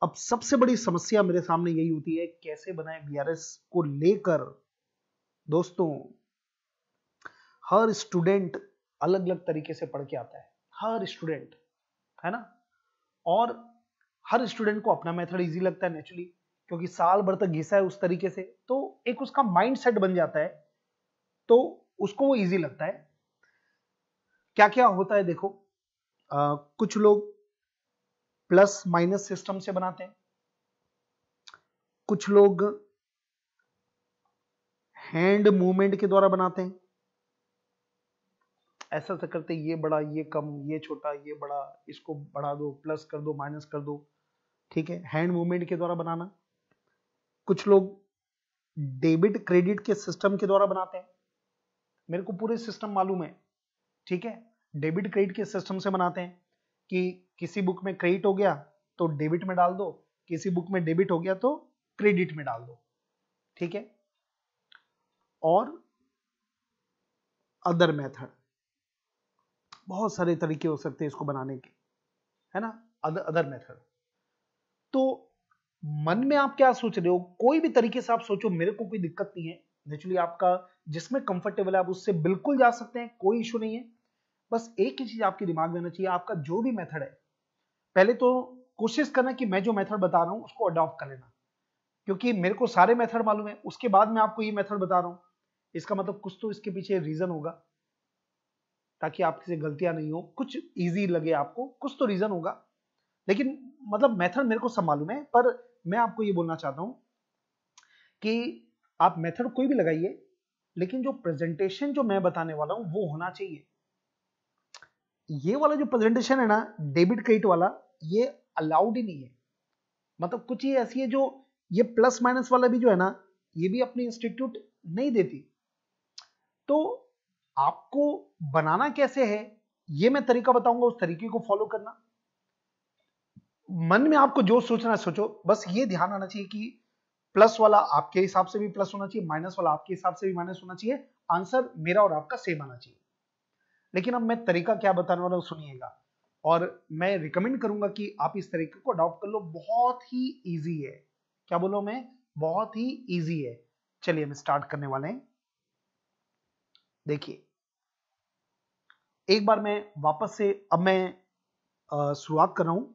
अब सबसे बड़ी समस्या मेरे सामने यही होती है कैसे बनाए बीआरएस को लेकर दोस्तों हर स्टूडेंट अलग अलग तरीके से पढ़ के आता है हर स्टूडेंट है ना और हर स्टूडेंट को अपना मेथड इजी लगता है नेचुरली क्योंकि साल भर तक घिसा है उस तरीके से तो एक उसका माइंड सेट बन जाता है तो उसको वो इजी लगता है क्या क्या होता है देखो आ, कुछ लोग प्लस माइनस सिस्टम से बनाते हैं कुछ लोग हैंड मूवमेंट के द्वारा बनाते हैं ऐसा ऐसा तो करते ये बड़ा ये कम ये छोटा ये बड़ा इसको बढ़ा दो प्लस कर दो माइनस कर दो ठीक है हैंड मूवमेंट के द्वारा बनाना कुछ लोग डेबिट क्रेडिट के सिस्टम के द्वारा बनाते हैं मेरे को पूरे सिस्टम मालूम है ठीक है डेबिट क्रेडिट के सिस्टम से बनाते हैं कि किसी बुक में क्रेडिट हो गया तो डेबिट में डाल दो किसी बुक में डेबिट हो गया तो क्रेडिट में डाल दो ठीक है और अदर मेथड बहुत सारे तरीके हो सकते हैं इसको बनाने के है ना अदर अदर मेथड तो मन में आप क्या सोच रहे हो कोई भी तरीके से आप सोचो मेरे को कोई दिक्कत नहीं है नेचुरली आपका जिसमें कंफर्टेबल है आप उससे बिल्कुल जा सकते हैं कोई इशू नहीं है बस एक ही चीज आपके दिमाग में होना चाहिए आपका जो भी मेथड है पहले तो कोशिश करना कि मैं जो मेथड बता रहा हूँ उसको अडॉप्ट कर लेना क्योंकि मेरे को सारे मेथड मालूम है उसके बाद मैं आपको ये मेथड बता रहा हूँ इसका मतलब कुछ तो इसके पीछे रीजन होगा ताकि किसी गलतियां नहीं हो कुछ ईजी लगे आपको कुछ तो रीजन होगा लेकिन मतलब मेथड मेरे को सब मालूम है पर मैं आपको ये बोलना चाहता हूं कि आप मेथड कोई भी लगाइए लेकिन जो प्रेजेंटेशन जो मैं बताने वाला हूं वो होना चाहिए ये वाला जो प्रेजेंटेशन है ना डेबिट क्रेडिट वाला ये अलाउड ही नहीं है मतलब कुछ ही ऐसी है जो ये प्लस माइनस वाला भी जो है ना ये भी अपनी इंस्टीट्यूट नहीं देती तो आपको बनाना कैसे है ये मैं तरीका बताऊंगा उस तरीके को फॉलो करना मन में आपको जो सोचना सोचो बस ये ध्यान आना चाहिए कि प्लस वाला आपके हिसाब से भी प्लस होना चाहिए माइनस वाला आपके हिसाब से भी माइनस होना चाहिए आंसर मेरा और आपका सेम आना चाहिए लेकिन अब मैं तरीका क्या बताने वाला हूँ सुनिएगा और मैं रिकमेंड करूंगा कि आप इस तरीके को अडॉप्ट कर लो बहुत ही इजी है क्या बोलो मैं बहुत ही इजी है चलिए हम स्टार्ट करने वाले हैं देखिए एक बार मैं वापस से अब मैं शुरुआत कर रहा हूं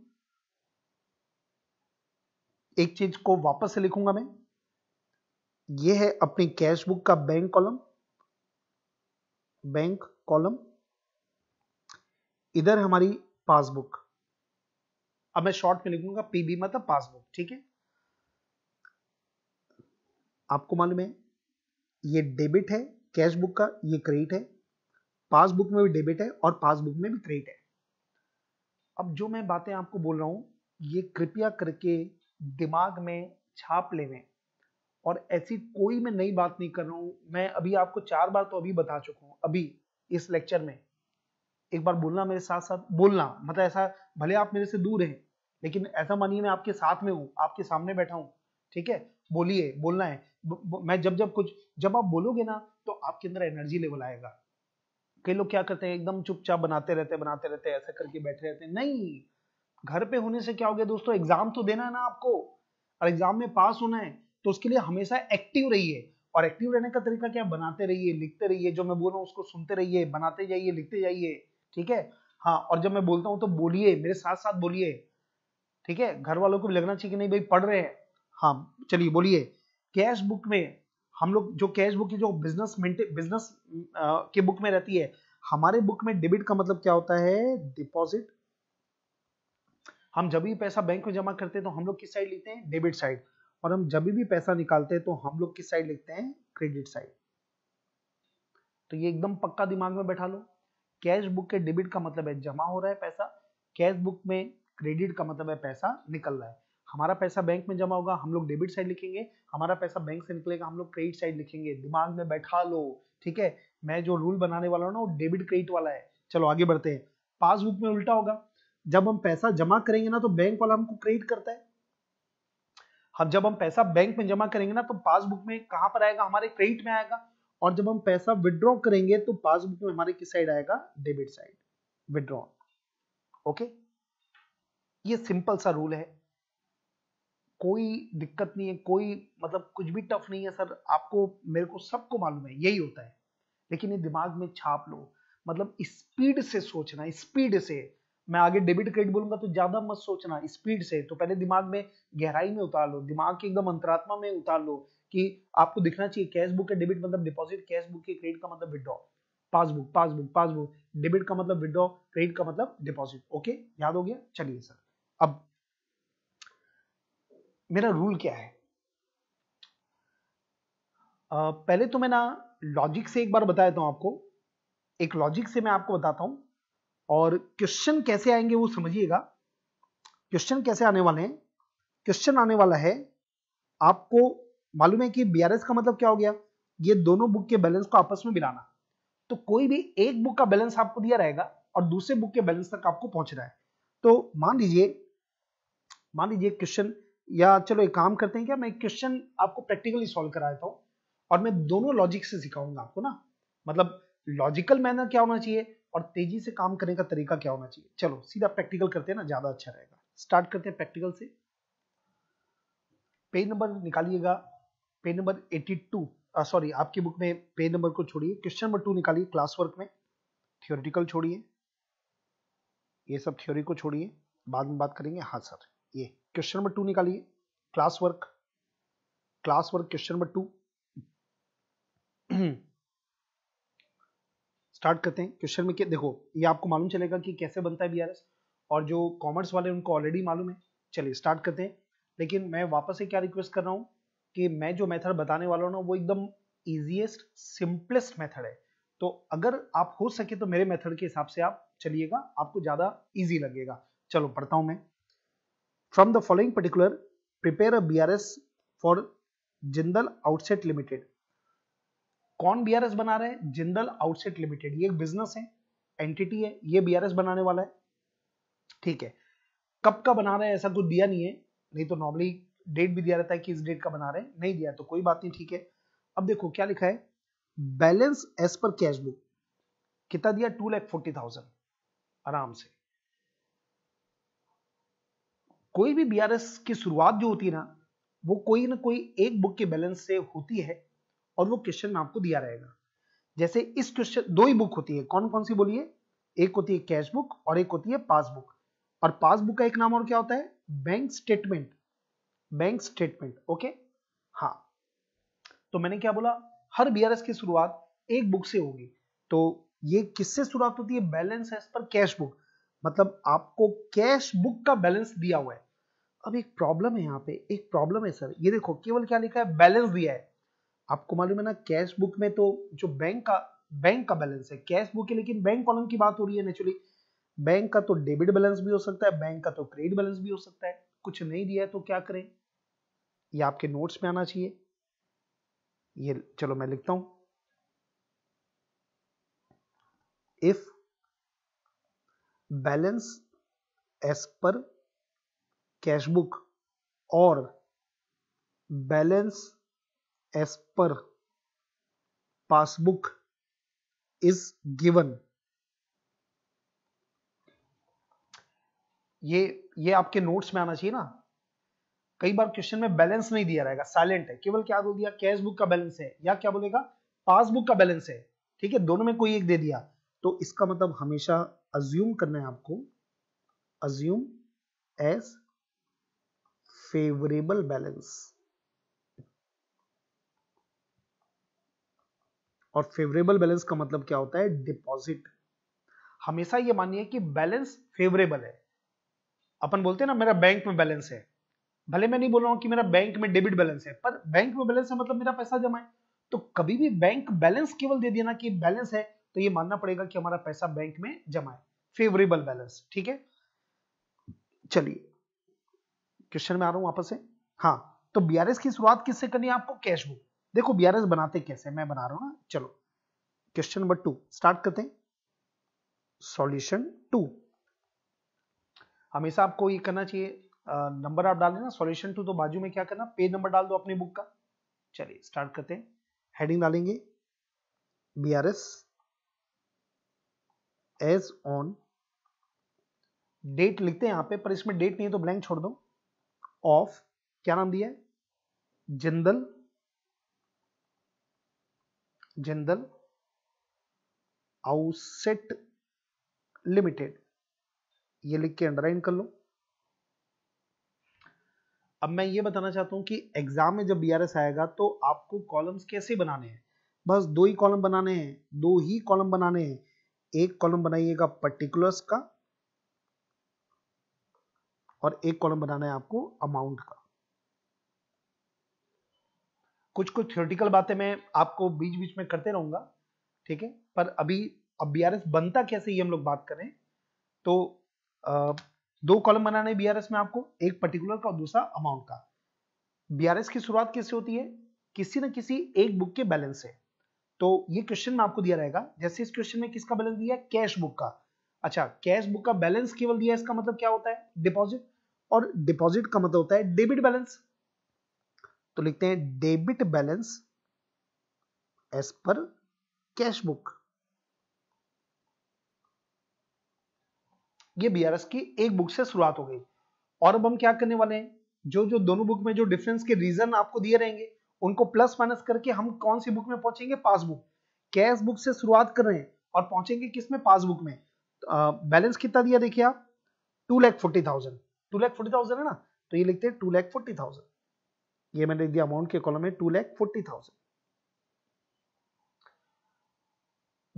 एक चीज को वापस से लिखूंगा मैं ये है अपनी कैश बुक का बैंक कॉलम बैंक कॉलम इधर हमारी पासबुक अब मैं शॉर्ट में लिखूंगा पीबी मतलब पासबुक ठीक है आपको मालूम है ये डेबिट है कैश बुक का ये क्रेडिट है पासबुक में भी डेबिट है और पासबुक में भी क्रेडिट है अब जो मैं बातें आपको बोल रहा हूं ये कृपया करके दिमाग में छाप लेवें और ऐसी कोई मैं नई बात नहीं कर रहा हूं मैं अभी आपको चार बार तो अभी बता चुका हूं अभी इस लेक्चर में एक बार बोलना मेरे साथ साथ बोलना मतलब ऐसा भले आप मेरे से दूर हैं लेकिन ऐसा मानिए मैं आपके साथ में हूं आपके सामने बैठा हूं ठीक है बोलिए बोलना है ब, ब, मैं जब जब कुछ जब आप बोलोगे ना तो आपके अंदर एनर्जी लेवल आएगा कई लोग क्या करते हैं एकदम चुपचाप बनाते रहते बनाते रहते ऐसा करके बैठे रहते नहीं घर पे होने से क्या हो गया दोस्तों एग्जाम तो देना है ना आपको और एग्जाम में पास होना है तो उसके लिए हमेशा एक्टिव रहिए और एक्टिव रहने का तरीका क्या बनाते रहिए लिखते रहिए जो मैं बोल रहा हूँ उसको सुनते रहिए बनाते जाइए लिखते जाइए ठीक है हाँ और जब मैं बोलता हूँ तो बोलिए मेरे साथ साथ बोलिए ठीक है घर वालों को भी लगना चाहिए कि नहीं भाई पढ़ रहे हैं हाँ चलिए बोलिए कैश बुक में हम लोग जो कैश बुक की जो बिजनेस बिजनेस के बुक में रहती है हमारे बुक में डेबिट का मतलब क्या होता है डिपॉजिट हम जब भी पैसा बैंक में जमा करते हैं तो हम लोग किस साइड लिखते हैं डेबिट साइड और हम जब भी पैसा निकालते हैं तो हम लोग किस साइड लिखते हैं क्रेडिट साइड तो ये एकदम पक्का दिमाग में बैठा लो कैश बुक के डेबिट का मतलब है जमा हो रहा है पैसा कैश बुक में क्रेडिट का मतलब है पैसा निकल रहा है हमारा पैसा बैंक में जमा होगा हम लोग डेबिट साइड लिखेंगे हमारा पैसा बैंक से निकलेगा हम लोग क्रेडिट साइड लिखेंगे दिमाग में बैठा लो ठीक है मैं जो रूल बनाने वाला हूँ ना वो डेबिट क्रेडिट वाला है चलो आगे बढ़ते हैं पासबुक में उल्टा होगा जब हम पैसा जमा करेंगे ना तो बैंक वाला हमको क्रेडिट करता है हम जब हम पैसा बैंक में जमा करेंगे ना तो पासबुक में कहां पर आएगा हमारे क्रेडिट में आएगा और जब हम पैसा विड्रॉ करेंगे तो पासबुक में हमारे किस साइड आएगा डेबिट साइड विड्रॉ ओके ये सिंपल सा रूल है कोई दिक्कत नहीं है कोई मतलब कुछ भी टफ नहीं है सर आपको मेरे को सबको मालूम है यही होता है लेकिन ये दिमाग में छाप लो मतलब स्पीड से सोचना स्पीड से मैं आगे डेबिट क्रेडिट बोलूंगा तो ज्यादा मत सोचना स्पीड से तो पहले दिमाग में गहराई में उतार लो दिमाग के एकदम अंतरात्मा में उतार लो कि आपको दिखना चाहिए कैश बुक है डेबिट मतलब डिपॉजिट कैश बुक है क्रेडिट का मतलब withdraw passbook passbook passbook debit का मतलब विड्रॉ क्रेडिट का मतलब डिपॉजिट ओके याद हो गया चलिए सर अब मेरा रूल क्या है आ, पहले तो मैं ना लॉजिक से एक बार बताया था आपको एक लॉजिक से मैं आपको बताता हूं और क्वेश्चन कैसे आएंगे वो समझिएगा क्वेश्चन कैसे आने वाले हैं क्वेश्चन आने वाला है आपको मालूम है कि बीआरएस का मतलब क्या हो गया ये दोनों बुक के बैलेंस को आपस में मिलाना तो कोई भी एक बुक का बैलेंस आपको दिया रहेगा और दूसरे बुक के बैलेंस तक आपको पहुंच रहा है तो मान लीजिए मान लीजिए क्वेश्चन या चलो एक काम करते हैं क्या मैं क्वेश्चन आपको प्रैक्टिकली सॉल्व करा देता हूँ और मैं दोनों लॉजिक से सिखाऊंगा आपको ना मतलब लॉजिकल मैनर क्या होना चाहिए और तेजी से काम करने का तरीका क्या होना चाहिए चलो सीधा प्रैक्टिकल करते हैं ना ज्यादा अच्छा रहेगा स्टार्ट करते हैं प्रैक्टिकल से पेज नंबर निकालिएगा पेज नंबर 82 सॉरी आपकी बुक में पेज नंबर को छोड़िए क्वेश्चन नंबर टू निकालिए क्लास वर्क में थियोरिटिकल छोड़िए ये सब थ्योरी को छोड़िए बाद में बात करेंगे हाँ सर ये क्वेश्चन नंबर टू निकालिए class work class work question number two start करते हैं क्वेश्चन में देखो ये आपको मालूम चलेगा कि कैसे बनता है बी और जो कॉमर्स वाले उनको ऑलरेडी मालूम है चलिए स्टार्ट करते हैं लेकिन मैं वापस से क्या रिक्वेस्ट कर रहा हूँ कि मैं जो मेथड बताने वाला हूँ ना वो एकदम इजीएस्ट सिंपलेस्ट मेथड है तो अगर आप हो सके तो मेरे मेथड के हिसाब से आप चलिएगा आपको ज्यादा इजी लगेगा चलो पढ़ता हूं मैं from the following particular prepare a BRS for Jindal outset limited कौन बीआरएस बना रहे हैं जिंदल आउटसेट लिमिटेड ये एक बिजनेस है एंटिटी है ये बीआरएस बनाने वाला है ठीक है कब का बना रहे हैं ऐसा कुछ दिया नहीं है नहीं तो नॉर्मली डेट भी दिया रहता है कि इस डेट का बना रहे हैं नहीं दिया तो कोई बात नहीं ठीक है अब देखो क्या लिखा है balance as per cash book कितना दिया टू लैख फोर्टी थाउजेंड आराम से कोई भी बीआरएस की शुरुआत जो होती है ना वो कोई ना कोई एक बुक के बैलेंस से होती है और वो क्वेश्चन आपको दिया रहेगा जैसे इस क्वेश्चन दो ही बुक होती है कौन कौन सी बोलिए एक होती है कैश बुक और एक होती है पासबुक और पासबुक का एक नाम और क्या होता है bank statement bank statement okay हाँ तो मैंने क्या बोला हर बीआरएस की शुरुआत एक बुक से होगी तो ये किससे शुरुआत होती है balance as per cash book मतलब आपको कैश बुक का बैलेंस दिया हुआ है अब एक प्रॉब्लम है यहाँ पे एक प्रॉब्लम है सर ये देखो केवल क्या लिखा है बैलेंस दिया है आपको मालूम है ना कैश बुक में तो जो बैंक का बैंक का बैलेंस है कैश बुक है लेकिन बैंक कॉलम की बात हो रही है नेचुरली बैंक का तो डेबिट बैलेंस भी हो सकता है बैंक का तो क्रेडिट बैलेंस भी हो सकता है कुछ नहीं दिया है तो क्या करें ये आपके नोट्स में आना चाहिए ये चलो मैं लिखता हूं if balance as per cash book और balance as per passbook is given ये ये आपके नोट्स में आना चाहिए ना कई बार क्वेश्चन में बैलेंस नहीं दिया रहेगा साइलेंट है केवल क्या बोल दिया कैश बुक का बैलेंस है या क्या बोलेगा पासबुक का बैलेंस है ठीक है दोनों में कोई एक दे दिया तो इसका मतलब हमेशा अज्यूम करना है आपको अज्यूम एज फेवरेबल बैलेंस और फेवरेबल बैलेंस का मतलब क्या होता है डिपॉजिट हमेशा ये मानिए कि बैलेंस फेवरेबल है अपन बोलते हैं ना मेरा बैंक में बैलेंस है भले मैं नहीं बोल रहा हूं कि मेरा बैंक में डेबिट बैलेंस है पर बैंक में बैलेंस है मतलब मेरा पैसा जमा है तो कभी भी बैंक बैलेंस केवल दे देना कि बैलेंस है तो ये मानना पड़ेगा कि हमारा पैसा बैंक में जमा है फेवरेबल बैलेंस ठीक है चलिए क्वेश्चन में आ रहा हूं वापस से हाँ तो बीआरएस की शुरुआत किससे करनी है आपको कैश बुक देखो बी बनाते कैसे मैं बना रहा हूं ना चलो क्वेश्चन नंबर टू स्टार्ट करते हैं सॉल्यूशन टू हमेशा आपको ये करना चाहिए नंबर आप डाल देना सॉल्यूशन टू तो बाजू में क्या करना पेज नंबर डाल दो अपनी बुक का चलिए स्टार्ट करते हैं हेडिंग डालेंगे B R S as on date लिखते हैं यहां पे पर इसमें डेट नहीं है तो ब्लैंक छोड़ दो ऑफ क्या नाम दिया है जिंदल जिंदल आउसेट लिमिटेड ये लिख के अंडरलाइन कर लो अब मैं ये बताना चाहता हूं कि एग्जाम में जब बीआरएस आएगा तो आपको कॉलम्स कैसे बनाने हैं बस दो ही कॉलम बनाने हैं दो ही कॉलम बनाने हैं एक कॉलम बनाइएगा पर्टिकुलर्स का और एक कॉलम बनाना है आपको अमाउंट का कुछ कुछ थियोरटिकल बातें मैं आपको बीच बीच में करते रहूंगा ठीक है पर अभी अब बी बनता कैसे ये हम लोग बात करें तो आ, दो कॉलम बनाने बी आर में आपको एक पर्टिकुलर का और दूसरा अमाउंट का बी की शुरुआत कैसे होती है किसी न किसी एक बुक के बैलेंस से तो ये क्वेश्चन में आपको दिया रहेगा जैसे इस क्वेश्चन में किसका बैलेंस दिया है कैश बुक का अच्छा कैश बुक का बैलेंस केवल दिया इसका मतलब क्या होता है डिपॉजिट और डिपॉजिट का मतलब होता है डेबिट बैलेंस तो लिखते हैं debit balance as per cash book ये बीआरएस की एक बुक से शुरुआत हो गई और अब हम क्या करने वाले हैं जो जो दोनों बुक में जो डिफरेंस के रीजन आपको दिए रहेंगे उनको प्लस माइनस करके हम कौन सी बुक में पहुंचेंगे पासबुक कैश बुक से शुरुआत कर रहे हैं और पहुंचेंगे किस में पासबुक में बैलेंस तो, कितना दिया देखिए आप two lakh forty thousand two lakh forty thousand है ना तो ये लिखते हैं टू लैख फोर्टी थाउजेंड ये मैंने लिख दिया अमाउंट के कॉलम में टू लैख फोर्टी थाउजेंड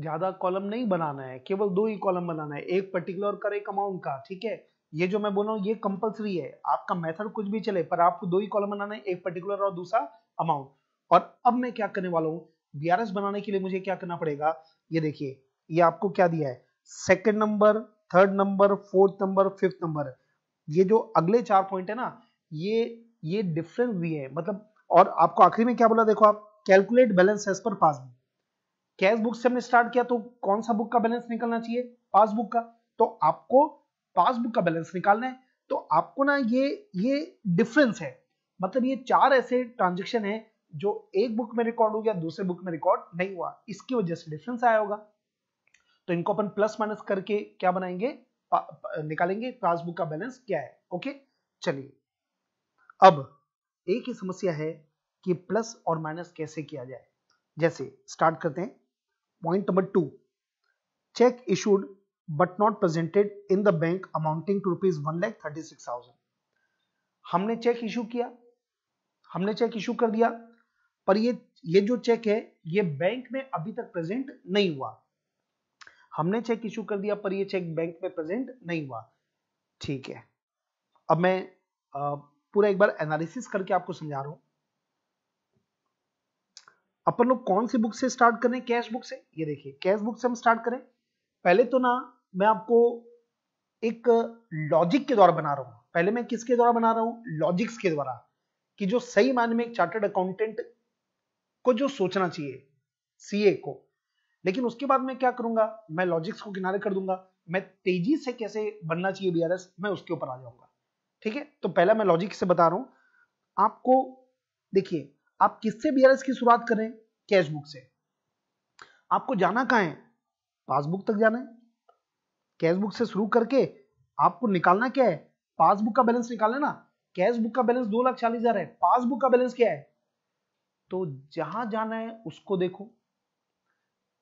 ज्यादा कॉलम नहीं बनाना है केवल दो ही कॉलम बनाना है एक पर्टिकुलर कर एक अमाउंट का ठीक है ये जो मैं बोल रहा हूँ ये कंपलसरी है आपका मेथड कुछ भी चले पर आपको दो ही कॉलम बनाना है एक पर्टिकुलर और दूसरा अमाउंट और अब मैं क्या करने वाला हूँ बीआरएस बनाने के लिए मुझे क्या करना पड़ेगा ये देखिए ये आपको क्या दिया है second number third number fourth number fifth number ये जो अगले चार पॉइंट है ना ये ये डिफरेंस दिए हैं मतलब और आपको आखिरी में क्या बोला देखो आप calculate balance as per passbook cash book से हमने स्टार्ट किया तो कौन सा बुक का बैलेंस निकलना चाहिए पासबुक का तो आपको पासबुक का बैलेंस निकालना है तो आपको ना ये ये डिफरेंस है मतलब ये चार ऐसे ट्रांजेक्शन है जो एक बुक में रिकॉर्ड हो गया दूसरे बुक में रिकॉर्ड नहीं हुआ इसकी वजह से डिफरेंस आया होगा तो इनको अपन प्लस माइनस करके क्या बनाएंगे पा, पा, निकालेंगे पासबुक का बैलेंस क्या है ओके चलिए अब एक ही समस्या है कि प्लस और माइनस कैसे किया जाए जैसे स्टार्ट करते हैं point number two cheque issued but not presented in the bank amounting to rupees one lakh thirty six thousand हमने चेक इशू किया हमने चेक इशू कर दिया पर ये ये जो चेक है ये बैंक में अभी तक प्रेजेंट नहीं हुआ हमने चेक इशू कर दिया पर ये चेक बैंक में प्रेजेंट नहीं हुआ ठीक है अब मैं पूरा एक बार एनालिसिस करके आपको समझा रहा हूं अपन लोग कौन सी बुक से स्टार्ट करें कैश बुक से ये देखिए कैश बुक से हम स्टार्ट करें पहले तो ना मैं आपको एक लॉजिक के द्वारा बना रहा हूं पहले मैं किसके द्वारा बना रहा हूं लॉजिक्स के द्वारा कि जो सही मायने में एक चार्टर्ड अकाउंटेंट को जो सोचना चाहिए सीए को लेकिन उसके बाद मैं क्या करूंगा मैं लॉजिक्स को किनारे कर दूंगा मैं तेजी से कैसे बनना चाहिए बीआरएस मैं उसके ऊपर आ जाऊंगा ठीक है तो पहला मैं लॉजिक से बता रहा हूं आपको देखिए आप किससे बीआरएस की शुरुआत करें कैश बुक से आपको जाना कहा है पासबुक तक जाना है कैश बुक से शुरू करके आपको निकालना क्या है पासबुक का बैलेंस निकालना ना कैश बुक का बैलेंस दो लाख चालीस हजार है पासबुक का बैलेंस क्या है तो जहां जाना है उसको देखो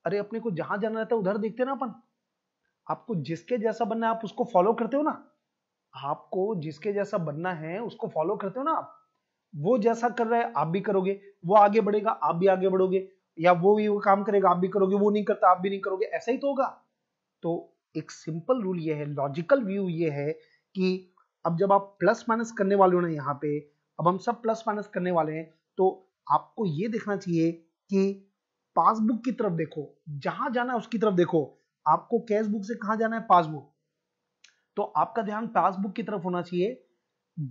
अरे अपने को जहां जाना रहता है उधर देखते ना अपन आपको जिसके जैसा बनना है आप उसको फॉलो करते हो ना आपको जिसके जैसा बनना है उसको फॉलो करते हो ना आप वो जैसा कर रहा है आप भी करोगे वो आगे बढ़ेगा आप भी आगे बढ़ोगे या वो भी वो काम करेगा आप भी करोगे वो नहीं करता आप भी नहीं करोगे ऐसा ही तो होगा तो एक सिंपल रूल ये है लॉजिकल व्यू ये है कि अब जब आप प्लस माइनस करने वाले हो ना यहाँ पे अब हम सब प्लस माइनस करने वाले हैं तो आपको ये देखना चाहिए कि पासबुक की तरफ देखो जहां जाना है उसकी तरफ देखो आपको कैश बुक से कहा जाना है पासबुक तो आपका ध्यान पासबुक की तरफ होना चाहिए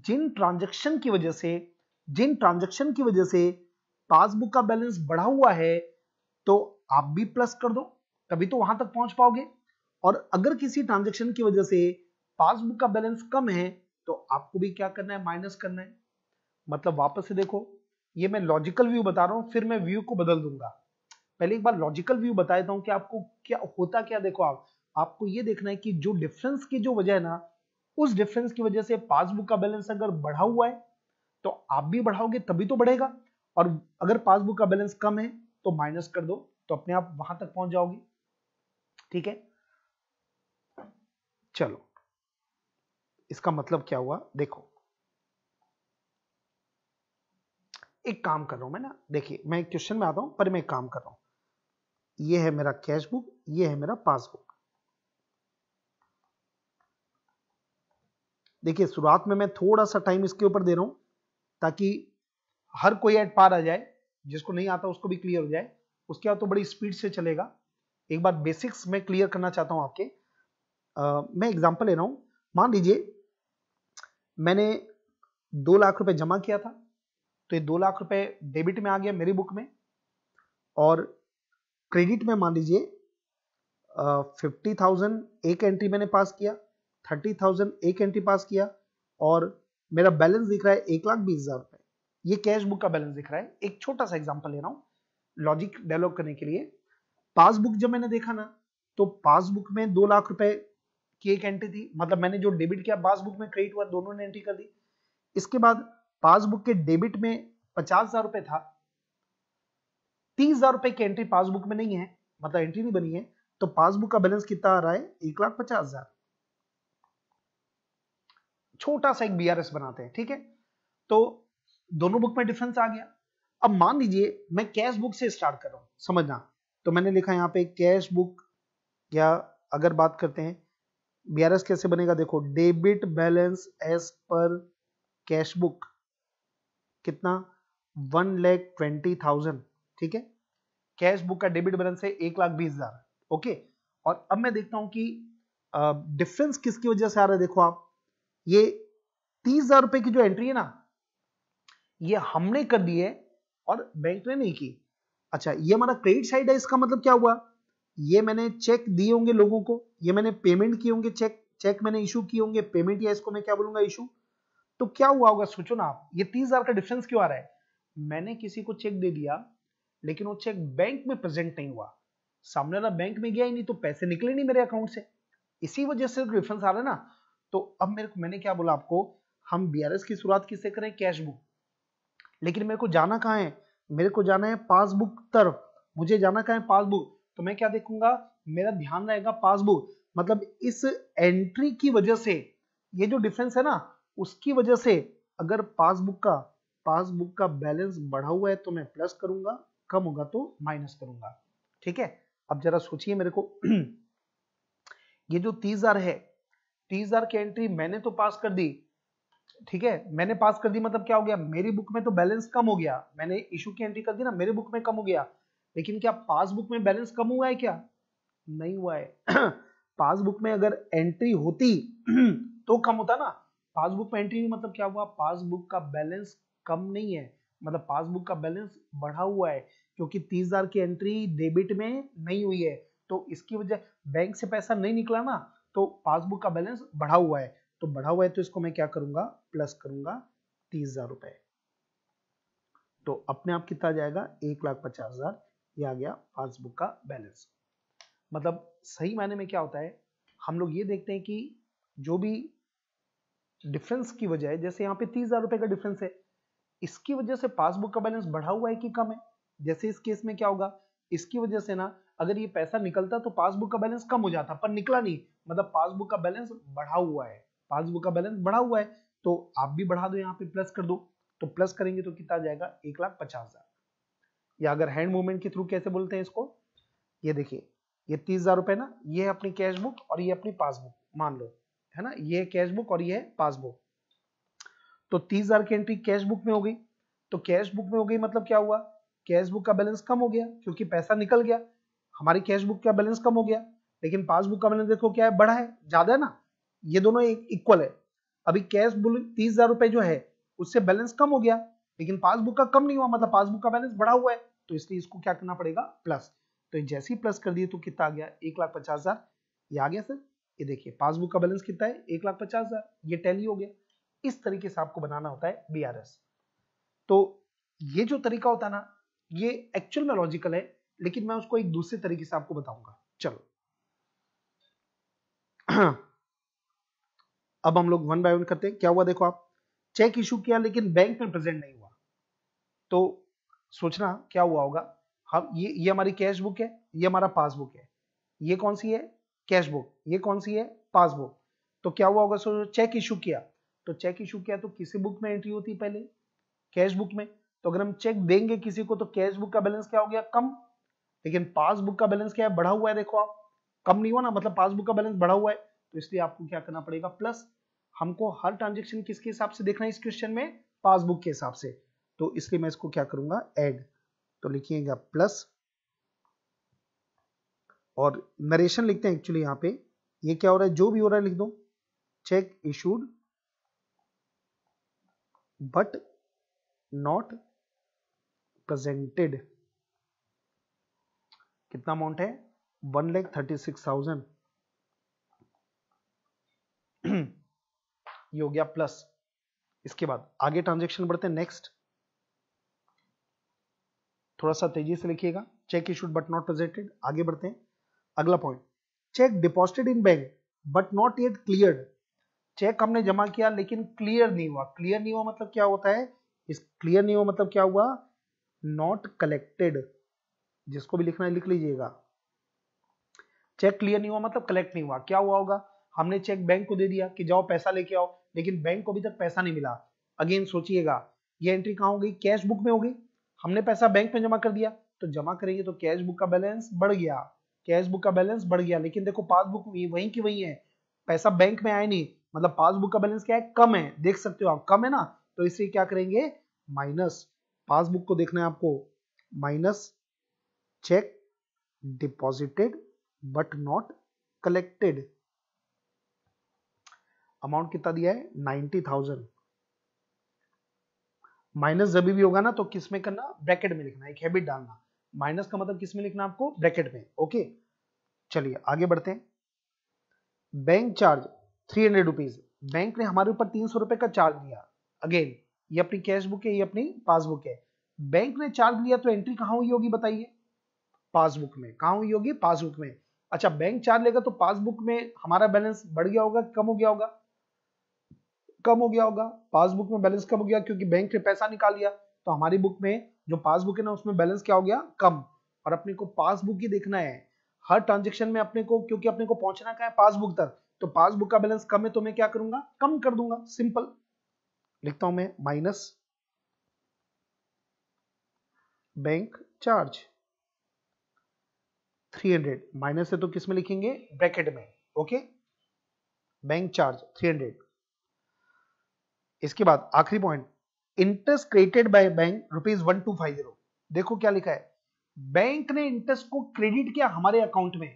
जिन ट्रांजेक्शन की वजह से जिन ट्रांजेक्शन की वजह से पासबुक का बैलेंस बढ़ा हुआ है तो आप भी प्लस कर दो तभी तो वहां तक पहुंच पाओगे और अगर किसी ट्रांजेक्शन की वजह से पासबुक का बैलेंस कम है तो आपको भी क्या करना है माइनस करना है मतलब वापस से देखो ये मैं लॉजिकल व्यू बता रहा हूं फिर मैं व्यू को बदल दूंगा पहले एक बार लॉजिकल व्यू बता देता हूं कि आपको क्या होता क्या देखो आप आपको ये देखना है कि जो डिफरेंस की जो वजह है ना उस डिफरेंस की वजह से पासबुक का बैलेंस अगर बढ़ा हुआ है तो आप भी बढ़ाओगे तभी तो बढ़ेगा और अगर पासबुक का बैलेंस कम है तो माइनस कर दो तो अपने आप वहां तक पहुंच जाओगे ठीक है चलो इसका मतलब क्या हुआ देखो एक काम कर रहा हूं मैं ना देखिए मैं एक क्वेश्चन में आता हूं पर मैं एक काम कर रहा हूं ये है मेरा कैश बुक ये है मेरा पासबुक देखिए शुरुआत में मैं थोड़ा सा टाइम इसके ऊपर दे रहा हूं ताकि हर कोई एट पार आ जाए जिसको नहीं आता उसको भी क्लियर हो जाए उसके बाद तो बड़ी स्पीड से चलेगा एक बार बेसिक्स में क्लियर करना चाहता हूं आपके आ, मैं एग्जाम्पल ले रहा हूं मान लीजिए मैंने दो लाख रुपए जमा किया था तो ये दो लाख रुपए डेबिट में आ गया मेरी बुक में और क्रेडिट में मान लीजिए फिफ्टी थाउजेंड एक एंट्री मैंने पास किया थर्टी थाउजेंड एक एंट्री पास किया और मेरा बैलेंस दिख रहा है एक लाख बीस हजार रुपए ये कैश बुक का बैलेंस दिख रहा है एक छोटा सा एग्जाम्पल ले रहा हूँ लॉजिक डेवलप करने के लिए पासबुक जब मैंने देखा ना तो पासबुक में दो लाख रुपए की एक एंट्री थी मतलब मैंने जो डेबिट किया पासबुक में क्रेडिट हुआ दोनों ने एंट्री कर दी इसके बाद पासबुक के डेबिट में पचास हजार रुपए था तीस हजार रुपए की एंट्री पासबुक में नहीं है मतलब एंट्री नहीं बनी है तो पासबुक का बैलेंस कितना आ रहा है एक लाख पचास हजार छोटा सा एक बी बनाते हैं ठीक है तो दोनों बुक में डिफरेंस आ गया अब मान लीजिए मैं कैश बुक से स्टार्ट कर रहा हूं समझना तो मैंने लिखा यहां पे कैश बुक या अगर बात करते हैं बीआरएस कैसे बनेगा देखो debit balance as per cash book कितना वन लैख ट्वेंटी थाउजेंड ठीक है कैश बुक का डेबिट बैलेंस है एक लाख बीस हजार ओके और अब मैं देखता हूं कि डिफरेंस किसकी वजह से आ रहा है देखो आप ये तीस हजार रुपए की जो एंट्री है ना ये हमने कर दी है और बैंक ने नहीं की अच्छा ये हमारा क्रेडिट साइड है इसका मतलब क्या हुआ ये मैंने चेक दिए होंगे लोगों को ये मैंने पेमेंट किए होंगे चेक चेक मैंने इशू किए होंगे पेमेंट या इसको मैं क्या बोलूंगा इशू तो क्या हुआ होगा सोचो ना आप ये तीस हजार का डिफरेंस क्यों आ रहा है मैंने किसी को चेक दे दिया लेकिन वो चेक बैंक में प्रेजेंट नहीं हुआ सामने वाला बैंक में गया ही नहीं तो पैसे निकले नहीं मेरे अकाउंट से इसी वजह से डिफरेंस आ रहा है ना तो अब मेरे को मैंने क्या बोला आपको हम बीआरएस की शुरुआत किससे करें कैश बुक लेकिन मेरे को जाना कहाँ है मेरे को जाना है पासबुक तरफ मुझे जाना कहाँ है पासबुक तो मैं क्या देखूंगा मेरा ध्यान रहेगा पासबुक मतलब इस एंट्री की वजह से ये जो डिफरेंस है ना उसकी वजह से अगर पासबुक का पासबुक का बैलेंस बढ़ा हुआ है तो मैं प्लस करूंगा कम होगा तो माइनस करूंगा ठीक है अब जरा सोचिए मेरे को ये जो तीस हजार है टीजर की एंट्री मैंने तो पास कर दी ठीक है मैंने पास कर दी मतलब क्या हो गया मेरी बुक में तो बैलेंस कम हो गया मैंने इशू की एंट्री कर दी ना मेरे बुक में कम हो गया लेकिन क्या पासबुक में बैलेंस कम हुआ है क्या नहीं हुआ है पासबुक में अगर एंट्री होती तो कम होता ना पासबुक में एंट्री मतलब क्या हुआ पासबुक का बैलेंस कम नहीं है मतलब पासबुक का बैलेंस बढ़ा हुआ है क्योंकि तीस हजार की एंट्री डेबिट में नहीं हुई है तो इसकी वजह बैंक से पैसा नहीं निकला ना तो पासबुक का बैलेंस बढ़ा हुआ है तो बढ़ा हुआ है तो इसको मैं क्या करूंगा प्लस करूंगा तीस हजार रुपए तो अपने आप कितना जाएगा एक लाख पचास हजार ये आ गया पासबुक का बैलेंस मतलब सही मायने में क्या होता है हम लोग ये देखते हैं कि जो भी डिफरेंस की वजह है जैसे यहाँ पे तीस हजार रुपए का डिफरेंस है इसकी वजह से पासबुक का बैलेंस बढ़ा हुआ है कि कम है जैसे इस केस में क्या होगा इसकी वजह से ना अगर ये पैसा निकलता तो पासबुक का बैलेंस कम हो जाता पर निकला नहीं मतलब पासबुक का बैलेंस बढ़ा हुआ है पासबुक का बैलेंस बढ़ा हुआ है तो आप भी बढ़ा दो यहाँ पे प्लस कर दो तो प्लस करेंगे तो कितना जाएगा एक लाख पचास हजार या अगर हैंड मूवमेंट के थ्रू कैसे बोलते हैं इसको ये देखिए ये तीस हजार रुपए ना ये है अपनी कैश बुक और ये अपनी पासबुक मान लो है ना ये कैश बुक और ये पासबुक तो तीस हजार की एंट्री कैश बुक में हो गई तो कैश बुक में हो गई मतलब क्या हुआ कैश बुक का बैलेंस कम हो गया क्योंकि पैसा निकल गया हमारी कैश बुक का बैलेंस कम हो गया लेकिन पासबुक का बैलेंस देखो क्या है बड़ा है ज्यादा है ना ये दोनों इक्वल है अभी कैश बुल तीस हजार रुपए जो है उससे बैलेंस कम हो गया लेकिन पासबुक का कम नहीं हुआ मतलब पासबुक का बैलेंस बढ़ा हुआ है तो इसलिए इसको क्या करना पड़ेगा प्लस तो जैसे ही प्लस कर दिए तो कितना आ गया एक लाख पचास हजार ये आ गया सर ये देखिए पासबुक का बैलेंस कितना है एक लाख पचास हजार ये टैली हो गया इस तरीके से आपको बनाना होता है बीआरएस तो ये जो तरीका होता है ना ये एक्चुअल में लॉजिकल है लेकिन मैं उसको एक दूसरे तरीके से आपको बताऊंगा चलो अब हम लोग वन बाय वन करते हैं क्या हुआ देखो आप चेक इशू किया लेकिन बैंक में प्रेजेंट नहीं हुआ तो सोचना क्या हुआ होगा हम ये ये हमारी कैश बुक है ये हमारा पासबुक है ये कौन सी है कैश बुक ये कौन सी है पासबुक तो क्या हुआ होगा सोचो चेक इशू किया तो चेक इशू किया तो किसी बुक में एंट्री होती पहले कैश बुक में तो अगर हम चेक देंगे किसी को तो कैश बुक का बैलेंस क्या हो गया कम लेकिन पासबुक का बैलेंस क्या है बढ़ा हुआ है देखो आप कम नहीं हुआ ना मतलब पासबुक का बैलेंस बढ़ा हुआ है तो इसलिए आपको क्या करना पड़ेगा प्लस हमको हर ट्रांजेक्शन किसके हिसाब से देखना है इस क्वेश्चन में पासबुक के हिसाब से तो इसलिए मैं इसको क्या करूंगा एड तो लिखिएगा प्लस और नरेशन लिखते हैं एक्चुअली यहां पे ये क्या हो रहा है जो भी हो रहा है लिख दो cheque issued but not presented कितना अमाउंट है one lakh thirty six thousand ये हो गया प्लस इसके बाद आगे ट्रांजेक्शन बढ़ते हैं नेक्स्ट थोड़ा सा तेजी से लिखिएगा cheque issued but not presented आगे बढ़ते हैं अगला point cheque deposited in bank but not yet clear cheque हमने जमा किया लेकिन क्लियर नहीं हुआ क्लियर नहीं हुआ मतलब क्या होता है इस क्लियर नहीं हुआ मतलब क्या हुआ नॉट कलेक्टेड जिसको भी लिखना है लिख लीजिएगा चेक क्लियर नहीं हुआ मतलब कलेक्ट नहीं हुआ क्या हुआ होगा हमने चेक बैंक को दे दिया कि जाओ पैसा लेके आओ लेकिन बैंक को अभी तक पैसा नहीं मिला अगेन सोचिएगा ये एंट्री कहाँ हो गई कैश बुक में हो गई हमने पैसा बैंक में जमा कर दिया तो जमा करेंगे तो कैश बुक का बैलेंस बढ़ गया कैश बुक का बैलेंस बढ़ गया लेकिन देखो पासबुक वही की वही है पैसा बैंक में आया नहीं मतलब पासबुक का बैलेंस क्या है कम है देख सकते हो आप कम है ना तो इसलिए क्या करेंगे माइनस पासबुक को देखना है आपको minus cheque deposited but not collected amount कितना दिया है नाइनटी थाउजेंड माइनस जब भी होगा ना तो किस में करना ब्रैकेट में लिखना एक हैबिट डालना माइनस का मतलब किस में लिखना आपको ब्रैकेट में ओके चलिए आगे बढ़ते हैं bank charge three hundred rupees bank ने हमारे ऊपर तीन सौ रुपए का चार्ज लिया अगेन ये अपनी कैश बुक है ये अपनी पासबुक है बैंक ने चार्ज लिया तो एंट्री कहां हुई होगी बताइए पासबुक में कहा हुई होगी पासबुक में अच्छा बैंक चार्ज लेगा तो पासबुक में हमारा बैलेंस बढ़ गया होगा कम हो गया होगा कम हो गया होगा पासबुक में बैलेंस कम हो गया क्योंकि बैंक ने पैसा निकाल लिया तो हमारी बुक में जो पासबुक है ना उसमें बैलेंस क्या हो गया कम और अपने को पासबुक ही देखना है हर ट्रांजेक्शन में अपने को क्योंकि अपने को पहुंचना क्या है पासबुक तक तो पासबुक का बैलेंस कम है तो मैं क्या करूंगा कम कर दूंगा सिंपल लिखता हूं मैं माइनस बैंक चार्ज 300 माइनस है तो किस में लिखेंगे ब्रैकेट में ओके बैंक चार्ज 300 इसके बाद आखिरी point interest credited by bank rupees one two five zero देखो क्या लिखा है बैंक ने इंटरेस्ट को क्रेडिट किया हमारे अकाउंट में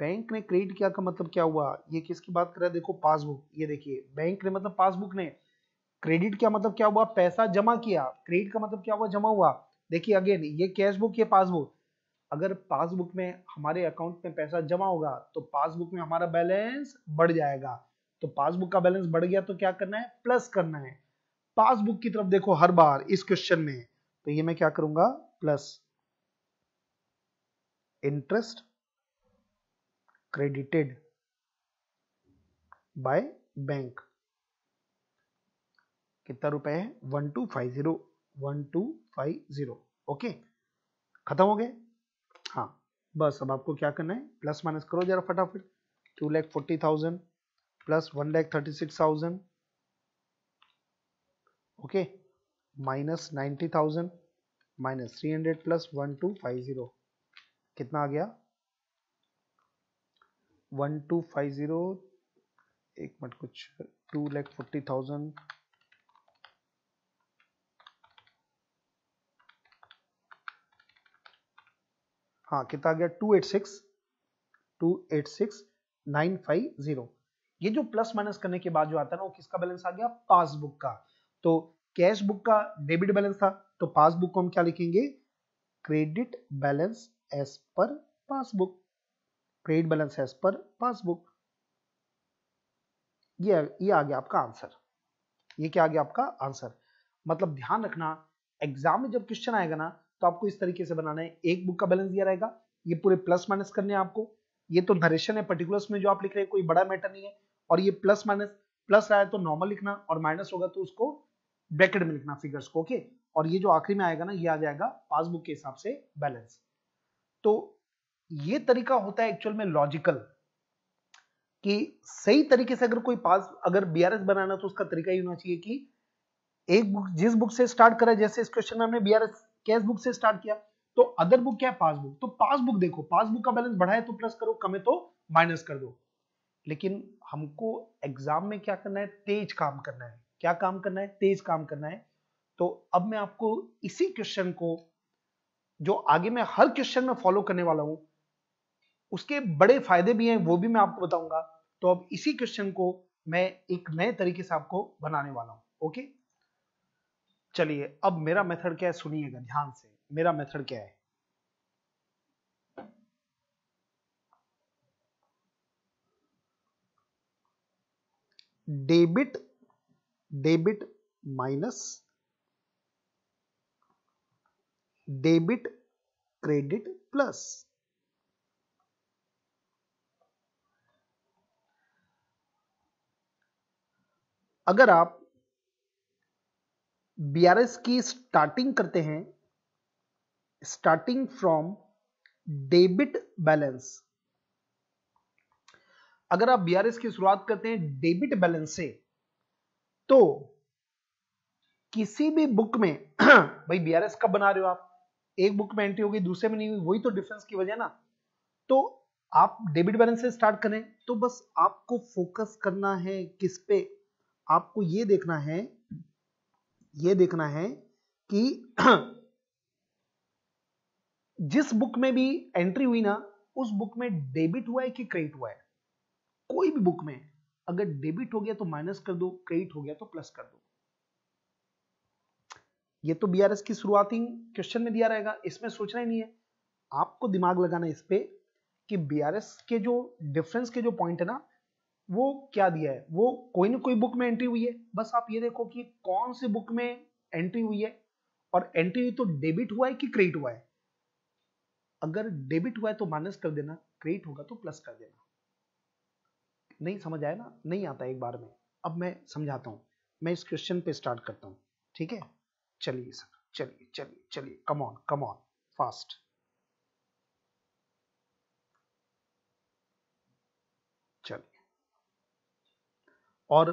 बैंक ने क्रेडिट किया का मतलब क्या हुआ ये किसकी बात कर रहा है देखो पासबुक ये देखिए बैंक ने मतलब पासबुक ने क्रेडिट क्या मतलब क्या हुआ पैसा जमा किया क्रेडिट का मतलब क्या हुआ जमा हुआ देखिए अगेन ये कैश बुक ये पासबुक अगर पासबुक में हमारे अकाउंट में पैसा जमा होगा तो पासबुक में हमारा बैलेंस बढ़ जाएगा तो पासबुक का बैलेंस बढ़ गया तो क्या करना है प्लस करना है पासबुक की तरफ देखो हर बार इस क्वेश्चन में तो ये मैं क्या करूंगा plus interest credited by bank कितना रुपए है one two five zero one two five zero okay खत्म हो गए बस अब आपको क्या करना है प्लस माइनस करो जरा फटाफट two lakh forty thousand plus one lakh thirty six thousand okay minus ninety thousand minus three hundred plus one two five zero कितना आ गया वन टू फाइव जीरो एक मिनट कुछ टू लैख फोर्टी थाउजेंड हाँ कितना गया two eight six two eight six nine five zero ये जो प्लस माइनस करने के बाद जो आता है ना वो किसका बैलेंस आ गया पासबुक का तो कैश बुक का डेबिट बैलेंस था तो पासबुक को हम क्या लिखेंगे credit balance as per passbook credit balance as per passbook ये ये आ गया आपका आंसर ये क्या आ गया आपका आंसर मतलब ध्यान रखना एग्जाम में जब क्वेश्चन आएगा ना तो आपको इस तरीके से बनाना है एक बुक का बैलेंस दिया रहेगा ये पूरे प्लस माइनस करने हैं आपको ये तो नरेशन है पर्टिकुलर्स में जो आप लिख रहे हैं कोई बड़ा मैटर नहीं है और ये प्लस माइनस प्लस आया तो नॉर्मल लिखना और माइनस होगा तो उसको ब्रैकेट में लिखना फिगर्स को ओके और ये जो आखिरी में आएगा ना ये आ जाएगा पासबुक के हिसाब से बैलेंस तो ये तरीका होता है एक्चुअल में लॉजिकल कि सही तरीके से अगर कोई पास अगर बीआरएस बनाना तो उसका तरीका ये होना चाहिए कि एक बुक जिस बुक से स्टार्ट करा जैसे इस क्वेश्चन में हमने बीआरएस कैश बुक से स्टार्ट किया तो अदर बुक क्या है पासबुक तो पासबुक देखो पासबुक का बैलेंस बढ़ाए तो प्लस करो कमे तो माइनस कर दो लेकिन हमको एग्जाम में क्या करना है तेज काम करना है क्या काम करना है तेज काम करना है तो अब मैं आपको इसी क्वेश्चन को जो आगे मैं हर क्वेश्चन में फॉलो करने वाला हूं उसके बड़े फायदे भी हैं वो भी मैं आपको बताऊंगा तो अब इसी क्वेश्चन को मैं एक नए तरीके से आपको बनाने वाला हूं ओके चलिए अब मेरा मेथड क्या है सुनिएगा ध्यान से मेरा मेथड क्या है debit debit minus debit credit plus अगर आप बीआरएस की स्टार्टिंग करते हैं स्टार्टिंग फ्रॉम डेबिट बैलेंस अगर आप बीआरएस की शुरुआत करते हैं डेबिट बैलेंस से तो किसी भी बुक में भाई बीआरएस कब बना रहे हो आप एक बुक में एंट्री होगी दूसरे में नहीं हुई वही तो डिफरेंस की वजह ना तो आप डेबिट बैलेंस से स्टार्ट करें तो बस आपको फोकस करना है किस पे आपको ये देखना है यह देखना है कि जिस बुक में भी एंट्री हुई ना उस बुक में डेबिट हुआ है कि क्रेडिट हुआ है कोई भी बुक में अगर डेबिट हो गया तो माइनस कर दो क्रेडिट हो गया तो प्लस कर दो ये तो बीआरएस की शुरुआती क्वेश्चन में दिया रहेगा इसमें सोचना ही नहीं है आपको दिमाग लगाना इस पे कि बीआरएस के जो डिफरेंस के जो पॉइंट है ना वो क्या दिया है वो कोई ना कोई बुक में एंट्री हुई है बस आप ये देखो कि कौन से बुक में एंट्री हुई है और एंट्री हुई तो डेबिट हुआ है कि क्रेडिट हुआ है अगर डेबिट हुआ है तो माइनस कर देना क्रेडिट होगा तो प्लस कर देना नहीं समझ आया ना नहीं आता एक बार में अब मैं समझाता हूँ मैं इस क्वेश्चन पे स्टार्ट करता हूँ ठीक है चलिए सर चलिए चलिए चलिए कमॉन कमॉन फास्ट और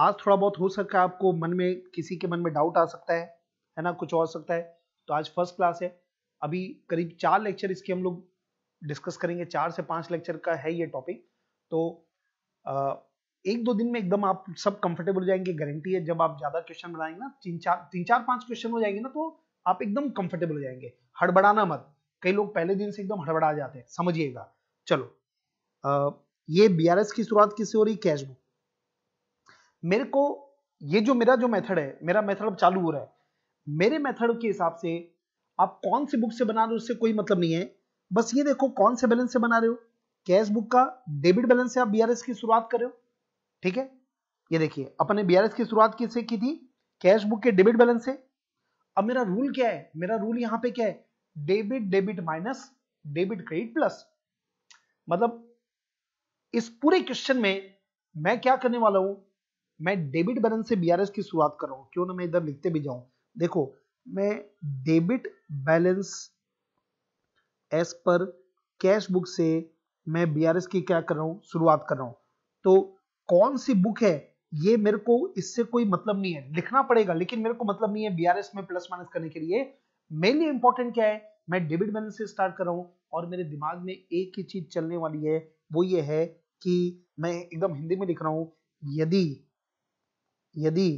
आज थोड़ा बहुत हो सकता है आपको मन में किसी के मन में डाउट आ सकता है है ना कुछ और सकता है तो आज फर्स्ट क्लास है अभी करीब चार लेक्चर इसके हम लोग डिस्कस करेंगे चार से पांच लेक्चर का है ये टॉपिक तो आ, एक दो दिन में एकदम आप सब कंफर्टेबल हो जाएंगे गारंटी है जब आप ज्यादा क्वेश्चन बनाएंगे ना तीन चार तीन चार पांच क्वेश्चन हो जाएंगे ना तो आप एकदम कंफर्टेबल हो जाएंगे हड़बड़ाना मत कई लोग पहले दिन से एकदम हड़बड़ा जाते हैं समझिएगा चलो आ, ये बी की शुरुआत किससे हो रही कैशबुक मेरे को ये जो मेरा जो मेथड है मेरा मेथड अब चालू हो रहा है मेरे मेथड के हिसाब से आप कौन सी बुक से बना रहे हो उससे कोई मतलब नहीं है बस ये देखो कौन से बैलेंस से बना रहे हो कैश बुक का डेबिट बैलेंस से आप बीआरएस की शुरुआत कर रहे हो ठीक है ये देखिए अपने बीआरएस की शुरुआत किससे की थी कैश बुक के डेबिट बैलेंस से अब मेरा रूल क्या है मेरा रूल यहाँ पे क्या है debit debit minus debit credit plus मतलब इस पूरे क्वेश्चन में मैं क्या करने वाला हूं मैं डेबिट बैलेंस से बीआरएस की शुरुआत कर रहा हूँ क्यों ना मैं इधर लिखते भी जाऊं देखो मैं debit balance as per cash book से मैं बीआरएस की क्या कर रहा हूं शुरुआत कर रहा हूं तो कौन सी बुक है ये मेरे को इससे कोई मतलब नहीं है लिखना पड़ेगा लेकिन मेरे को मतलब नहीं है बीआरएस में प्लस माइनस करने के लिए मेनली इंपॉर्टेंट क्या है मैं डेबिट बैलेंस से स्टार्ट कर रहा हूं और मेरे दिमाग में एक ही चीज चलने वाली है वो ये है कि मैं एकदम हिंदी में लिख रहा हूं यदि यदि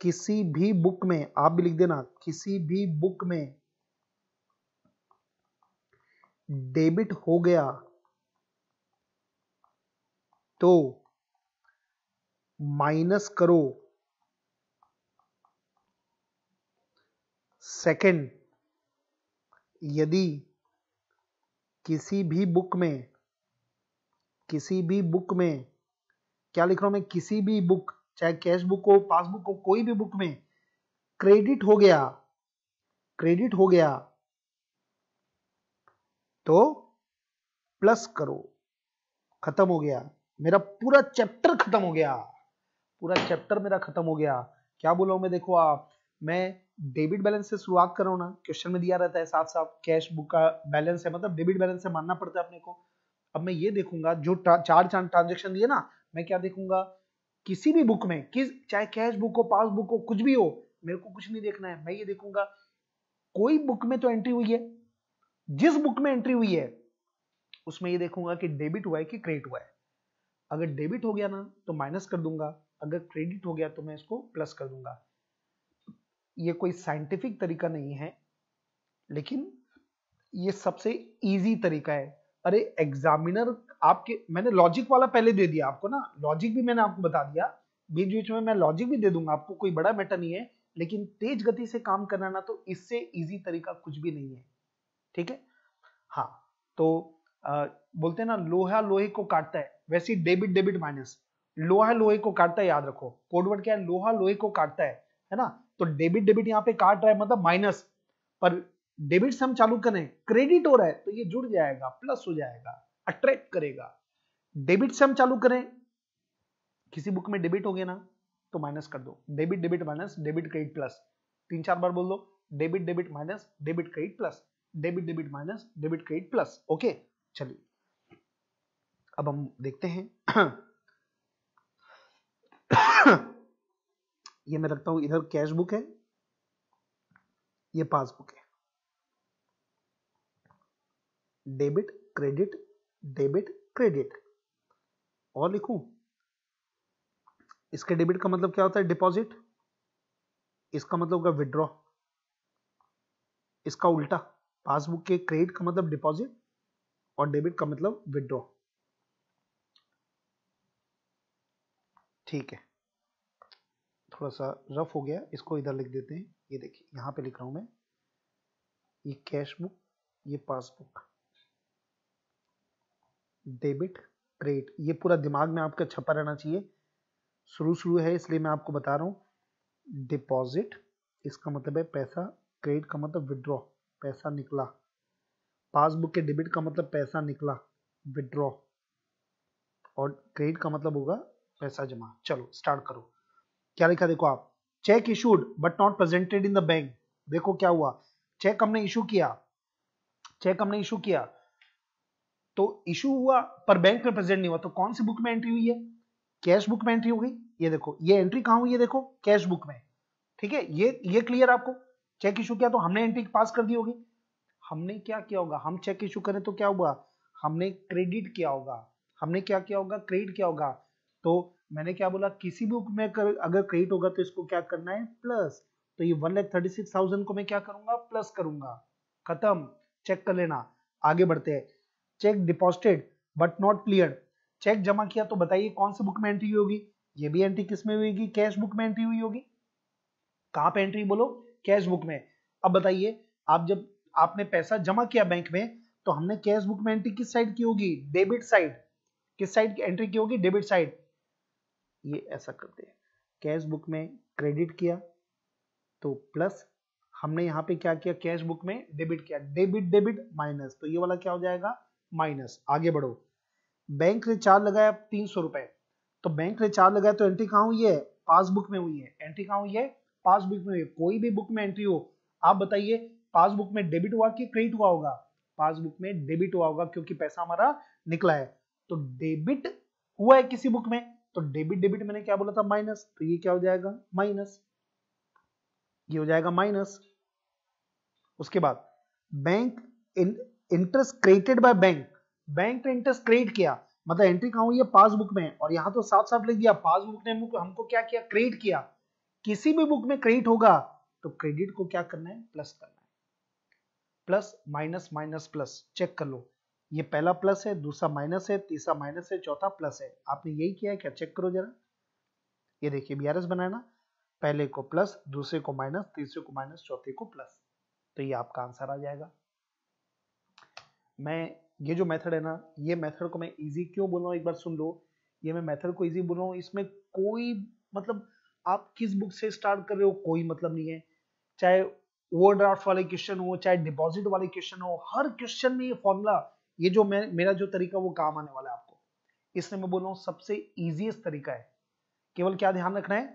किसी भी बुक में आप भी लिख देना किसी भी बुक में डेबिट हो गया तो माइनस करो सेकंड यदि किसी भी बुक में किसी भी बुक में क्या लिख रहा हूं मैं किसी भी बुक चाहे कैश बुक हो पासबुक हो कोई भी बुक में क्रेडिट हो गया क्रेडिट हो गया तो प्लस करो खत्म हो गया मेरा पूरा चैप्टर खत्म हो गया पूरा चैप्टर मेरा खत्म हो गया क्या बोला मैं देखो आप मैं डेबिट बैलेंस से शुरुआत कर रहा हूं ना क्वेश्चन में दिया रहता है साफ साफ कैश बुक का बैलेंस है मतलब डेबिट बैलेंस से मानना पड़ता है अपने को अब मैं ये देखूंगा जो चार ट्रांजेक्शन दिए ना मैं क्या देखूंगा किसी भी बुक में किस चाहे कैश बुक हो पास बुक हो कुछ भी हो मेरे को कुछ नहीं देखना है मैं ये देखूंगा कोई बुक में तो एंट्री हुई है जिस बुक में एंट्री हुई है उसमें ये देखूंगा कि डेबिट हुआ है कि क्रेडिट हुआ है अगर डेबिट हो गया ना तो माइनस कर दूंगा अगर क्रेडिट हो गया तो मैं इसको प्लस कर दूंगा ये कोई साइंटिफिक तरीका नहीं है लेकिन ये सबसे इजी तरीका है अरे एग्जामिनर आपके मैंने लॉजिक वाला पहले दे दिया आपको ना लॉजिक भी मैंने आपको बता दिया बीच बीच में मैं लॉजिक भी दे दूंगा आपको कोई बड़ा मैटर नहीं है लेकिन तेज गति से काम करना ना तो इससे इजी तरीका कुछ भी नहीं है ठीक है हाँ तो आ, बोलते हैं ना लोहा लोहे को काटता है वैसे डेबिट डेबिट माइनस लोहा लोहे को काटता है याद रखो कोडवर्ड क्या है लोहा लोहे को काटता है है ना तो डेबिट डेबिट यहाँ पे काट रहा है मतलब माइनस पर डेबिट से हम चालू करें क्रेडिट हो रहा है तो ये जुड़ जाएगा प्लस हो जाएगा अट्रैक्ट करेगा डेबिट से हम चालू करें किसी बुक में डेबिट हो गया ना तो माइनस कर दो debit debit minus debit credit plus तीन चार बार बोल दो debit debit minus debit credit plus debit debit minus debit credit plus okay चलिए अब हम देखते हैं ये मैं रखता हूं इधर कैश बुक है ये पासबुक है डेबिट क्रेडिट डेबिट क्रेडिट और लिखू इसके डेबिट का मतलब क्या होता है डिपॉजिट इसका मतलब होगा विड्रॉ इसका उल्टा पासबुक के क्रेडिट का मतलब डिपॉजिट और डेबिट का मतलब विड्रॉ ठीक है थोड़ा सा रफ हो गया इसको इधर लिख देते हैं ये देखिए यहां पे लिख रहा हूं मैं ये कैश बुक ये पासबुक डेबिट क्रेडिट ये पूरा दिमाग में आपका छपा रहना चाहिए शुरू शुरू है इसलिए मैं आपको बता रहा हूँ डिपॉजिट इसका मतलब है पैसा क्रेडिट का मतलब विड्रॉ पैसा निकला पासबुक के डेबिट का मतलब पैसा निकला विड्रॉ और क्रेडिट का मतलब होगा पैसा जमा चलो स्टार्ट करो क्या लिखा देखो आप cheque issued but not presented in the bank देखो क्या हुआ चेक हमने इशू किया चेक हमने इशू किया तो इशू हुआ पर बैंक में प्रेजेंट नहीं हुआ तो कौन सी बुक में एंट्री हुई है कैश बुक में एंट्री हो गई ये देखो ये एंट्री कहाँ हुई है देखो कैश बुक में ठीक है ये ये क्लियर आपको चेक इशू किया तो हमने एंट्री पास कर दी होगी हमने क्या किया होगा हम चेक इशू करें तो क्या हुआ हमने क्रेडिट किया होगा हमने क्या किया होगा क्रेडिट किया होगा तो मैंने क्या बोला किसी बुक में कर, अगर क्रेडिट होगा तो इसको क्या करना है प्लस तो ये one lakh thirty six thousand को मैं क्या करूंगा प्लस करूंगा खत्म चेक कर लेना आगे बढ़ते हैं cheque deposited but not clear cheque जमा किया तो बताइए कौन सी बुक में एंट्री होगी ये भी एंट्री किस में हुई कैश बुक में एंट्री हुई होगी कहां पे एंट्री बोलो कैश बुक में अब बताइए आप जब आपने पैसा जमा किया बैंक में तो हमने कैश बुक में एंट्री किस साइड की होगी डेबिट साइड किस साइड की एंट्री की होगी डेबिट साइड ये ऐसा करते हैं कैश बुक में क्रेडिट किया तो प्लस हमने यहाँ पे क्या किया कैश बुक में डेबिट किया डेबिट डेबिट माइनस तो ये वाला क्या हो जाएगा माइनस आगे बढ़ो बैंक ने चार्ज लगाया तीन सौ रुपए तो बैंक ने चार्ज लगाया तो एंट्री कहाँ हुई है पासबुक में हुई है एंट्री कहाँ हुई है पासबुक में हुई है कोई भी बुक में एंट्री हो आप बताइए पासबुक में डेबिट हुआ कि क्रेडिट हुआ होगा पासबुक में डेबिट हुआ होगा क्योंकि पैसा हमारा निकला है तो डेबिट हुआ है किसी बुक में तो डेबिट डेबिट मैंने क्या बोला था माइनस तो ये क्या हो जाएगा माइनस ये हो जाएगा माइनस उसके बाद bank interest created by bank bank ने इंटरेस्ट क्रिएट किया मतलब एंट्री कहा हुई है पासबुक में और यहाँ तो साफ साफ लिख दिया पासबुक ने हमको क्या किया क्रेडिट किया किसी भी बुक में क्रेडिट होगा तो क्रेडिट को क्या करना है प्लस करना है plus minus minus plus check कर लो ये पहला प्लस है दूसरा माइनस है तीसरा माइनस है चौथा प्लस है आपने यही किया है क्या चेक करो जरा ये देखिए बी आर एस बनाना पहले को प्लस दूसरे को माइनस तीसरे को माइनस चौथे को प्लस तो ये आपका आंसर आ जाएगा मैं ये जो मेथड है ना ये मेथड को मैं इजी क्यों बोल रहा हूँ एक बार सुन लो ये मैं मेथड को इजी बोल रहा हूँ इसमें कोई मतलब आप किस बुक से स्टार्ट कर रहे हो कोई मतलब नहीं है चाहे ओवरड्राफ्ट वाले क्वेश्चन हो चाहे डिपॉजिट वाले क्वेश्चन हो हर क्वेश्चन में ये फॉर्मूला ये जो मैं मेरा जो तरीका वो काम आने वाला है आपको इसलिए मैं बोल रहा हूँ सबसे ईजिएस्ट तरीका है केवल क्या ध्यान रखना है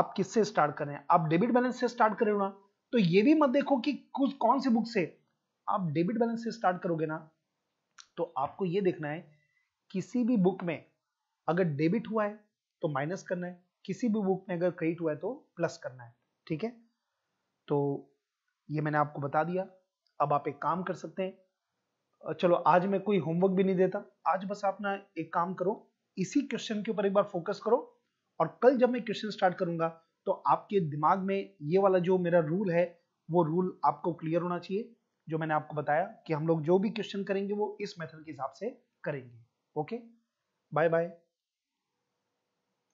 आप किससे स्टार्ट कर रहे हैं आप डेबिट बैलेंस से स्टार्ट कर रहे हो ना तो ये भी मत देखो कि कुछ कौन सी बुक से आप डेबिट बैलेंस से स्टार्ट करोगे ना तो आपको ये देखना है किसी भी बुक में अगर डेबिट हुआ है तो माइनस करना है किसी भी बुक में अगर क्रेडिट हुआ है तो प्लस करना है ठीक है तो ये मैंने आपको बता दिया अब आप एक काम कर सकते हैं चलो आज मैं कोई होमवर्क भी नहीं देता आज बस आप ना एक काम करो इसी क्वेश्चन के ऊपर एक बार फोकस करो और कल जब मैं क्वेश्चन स्टार्ट करूंगा तो आपके दिमाग में ये वाला जो मेरा रूल है वो रूल आपको क्लियर होना चाहिए जो मैंने आपको बताया कि हम लोग जो भी क्वेश्चन करेंगे वो इस मेथड के हिसाब से करेंगे ओके बाय बाय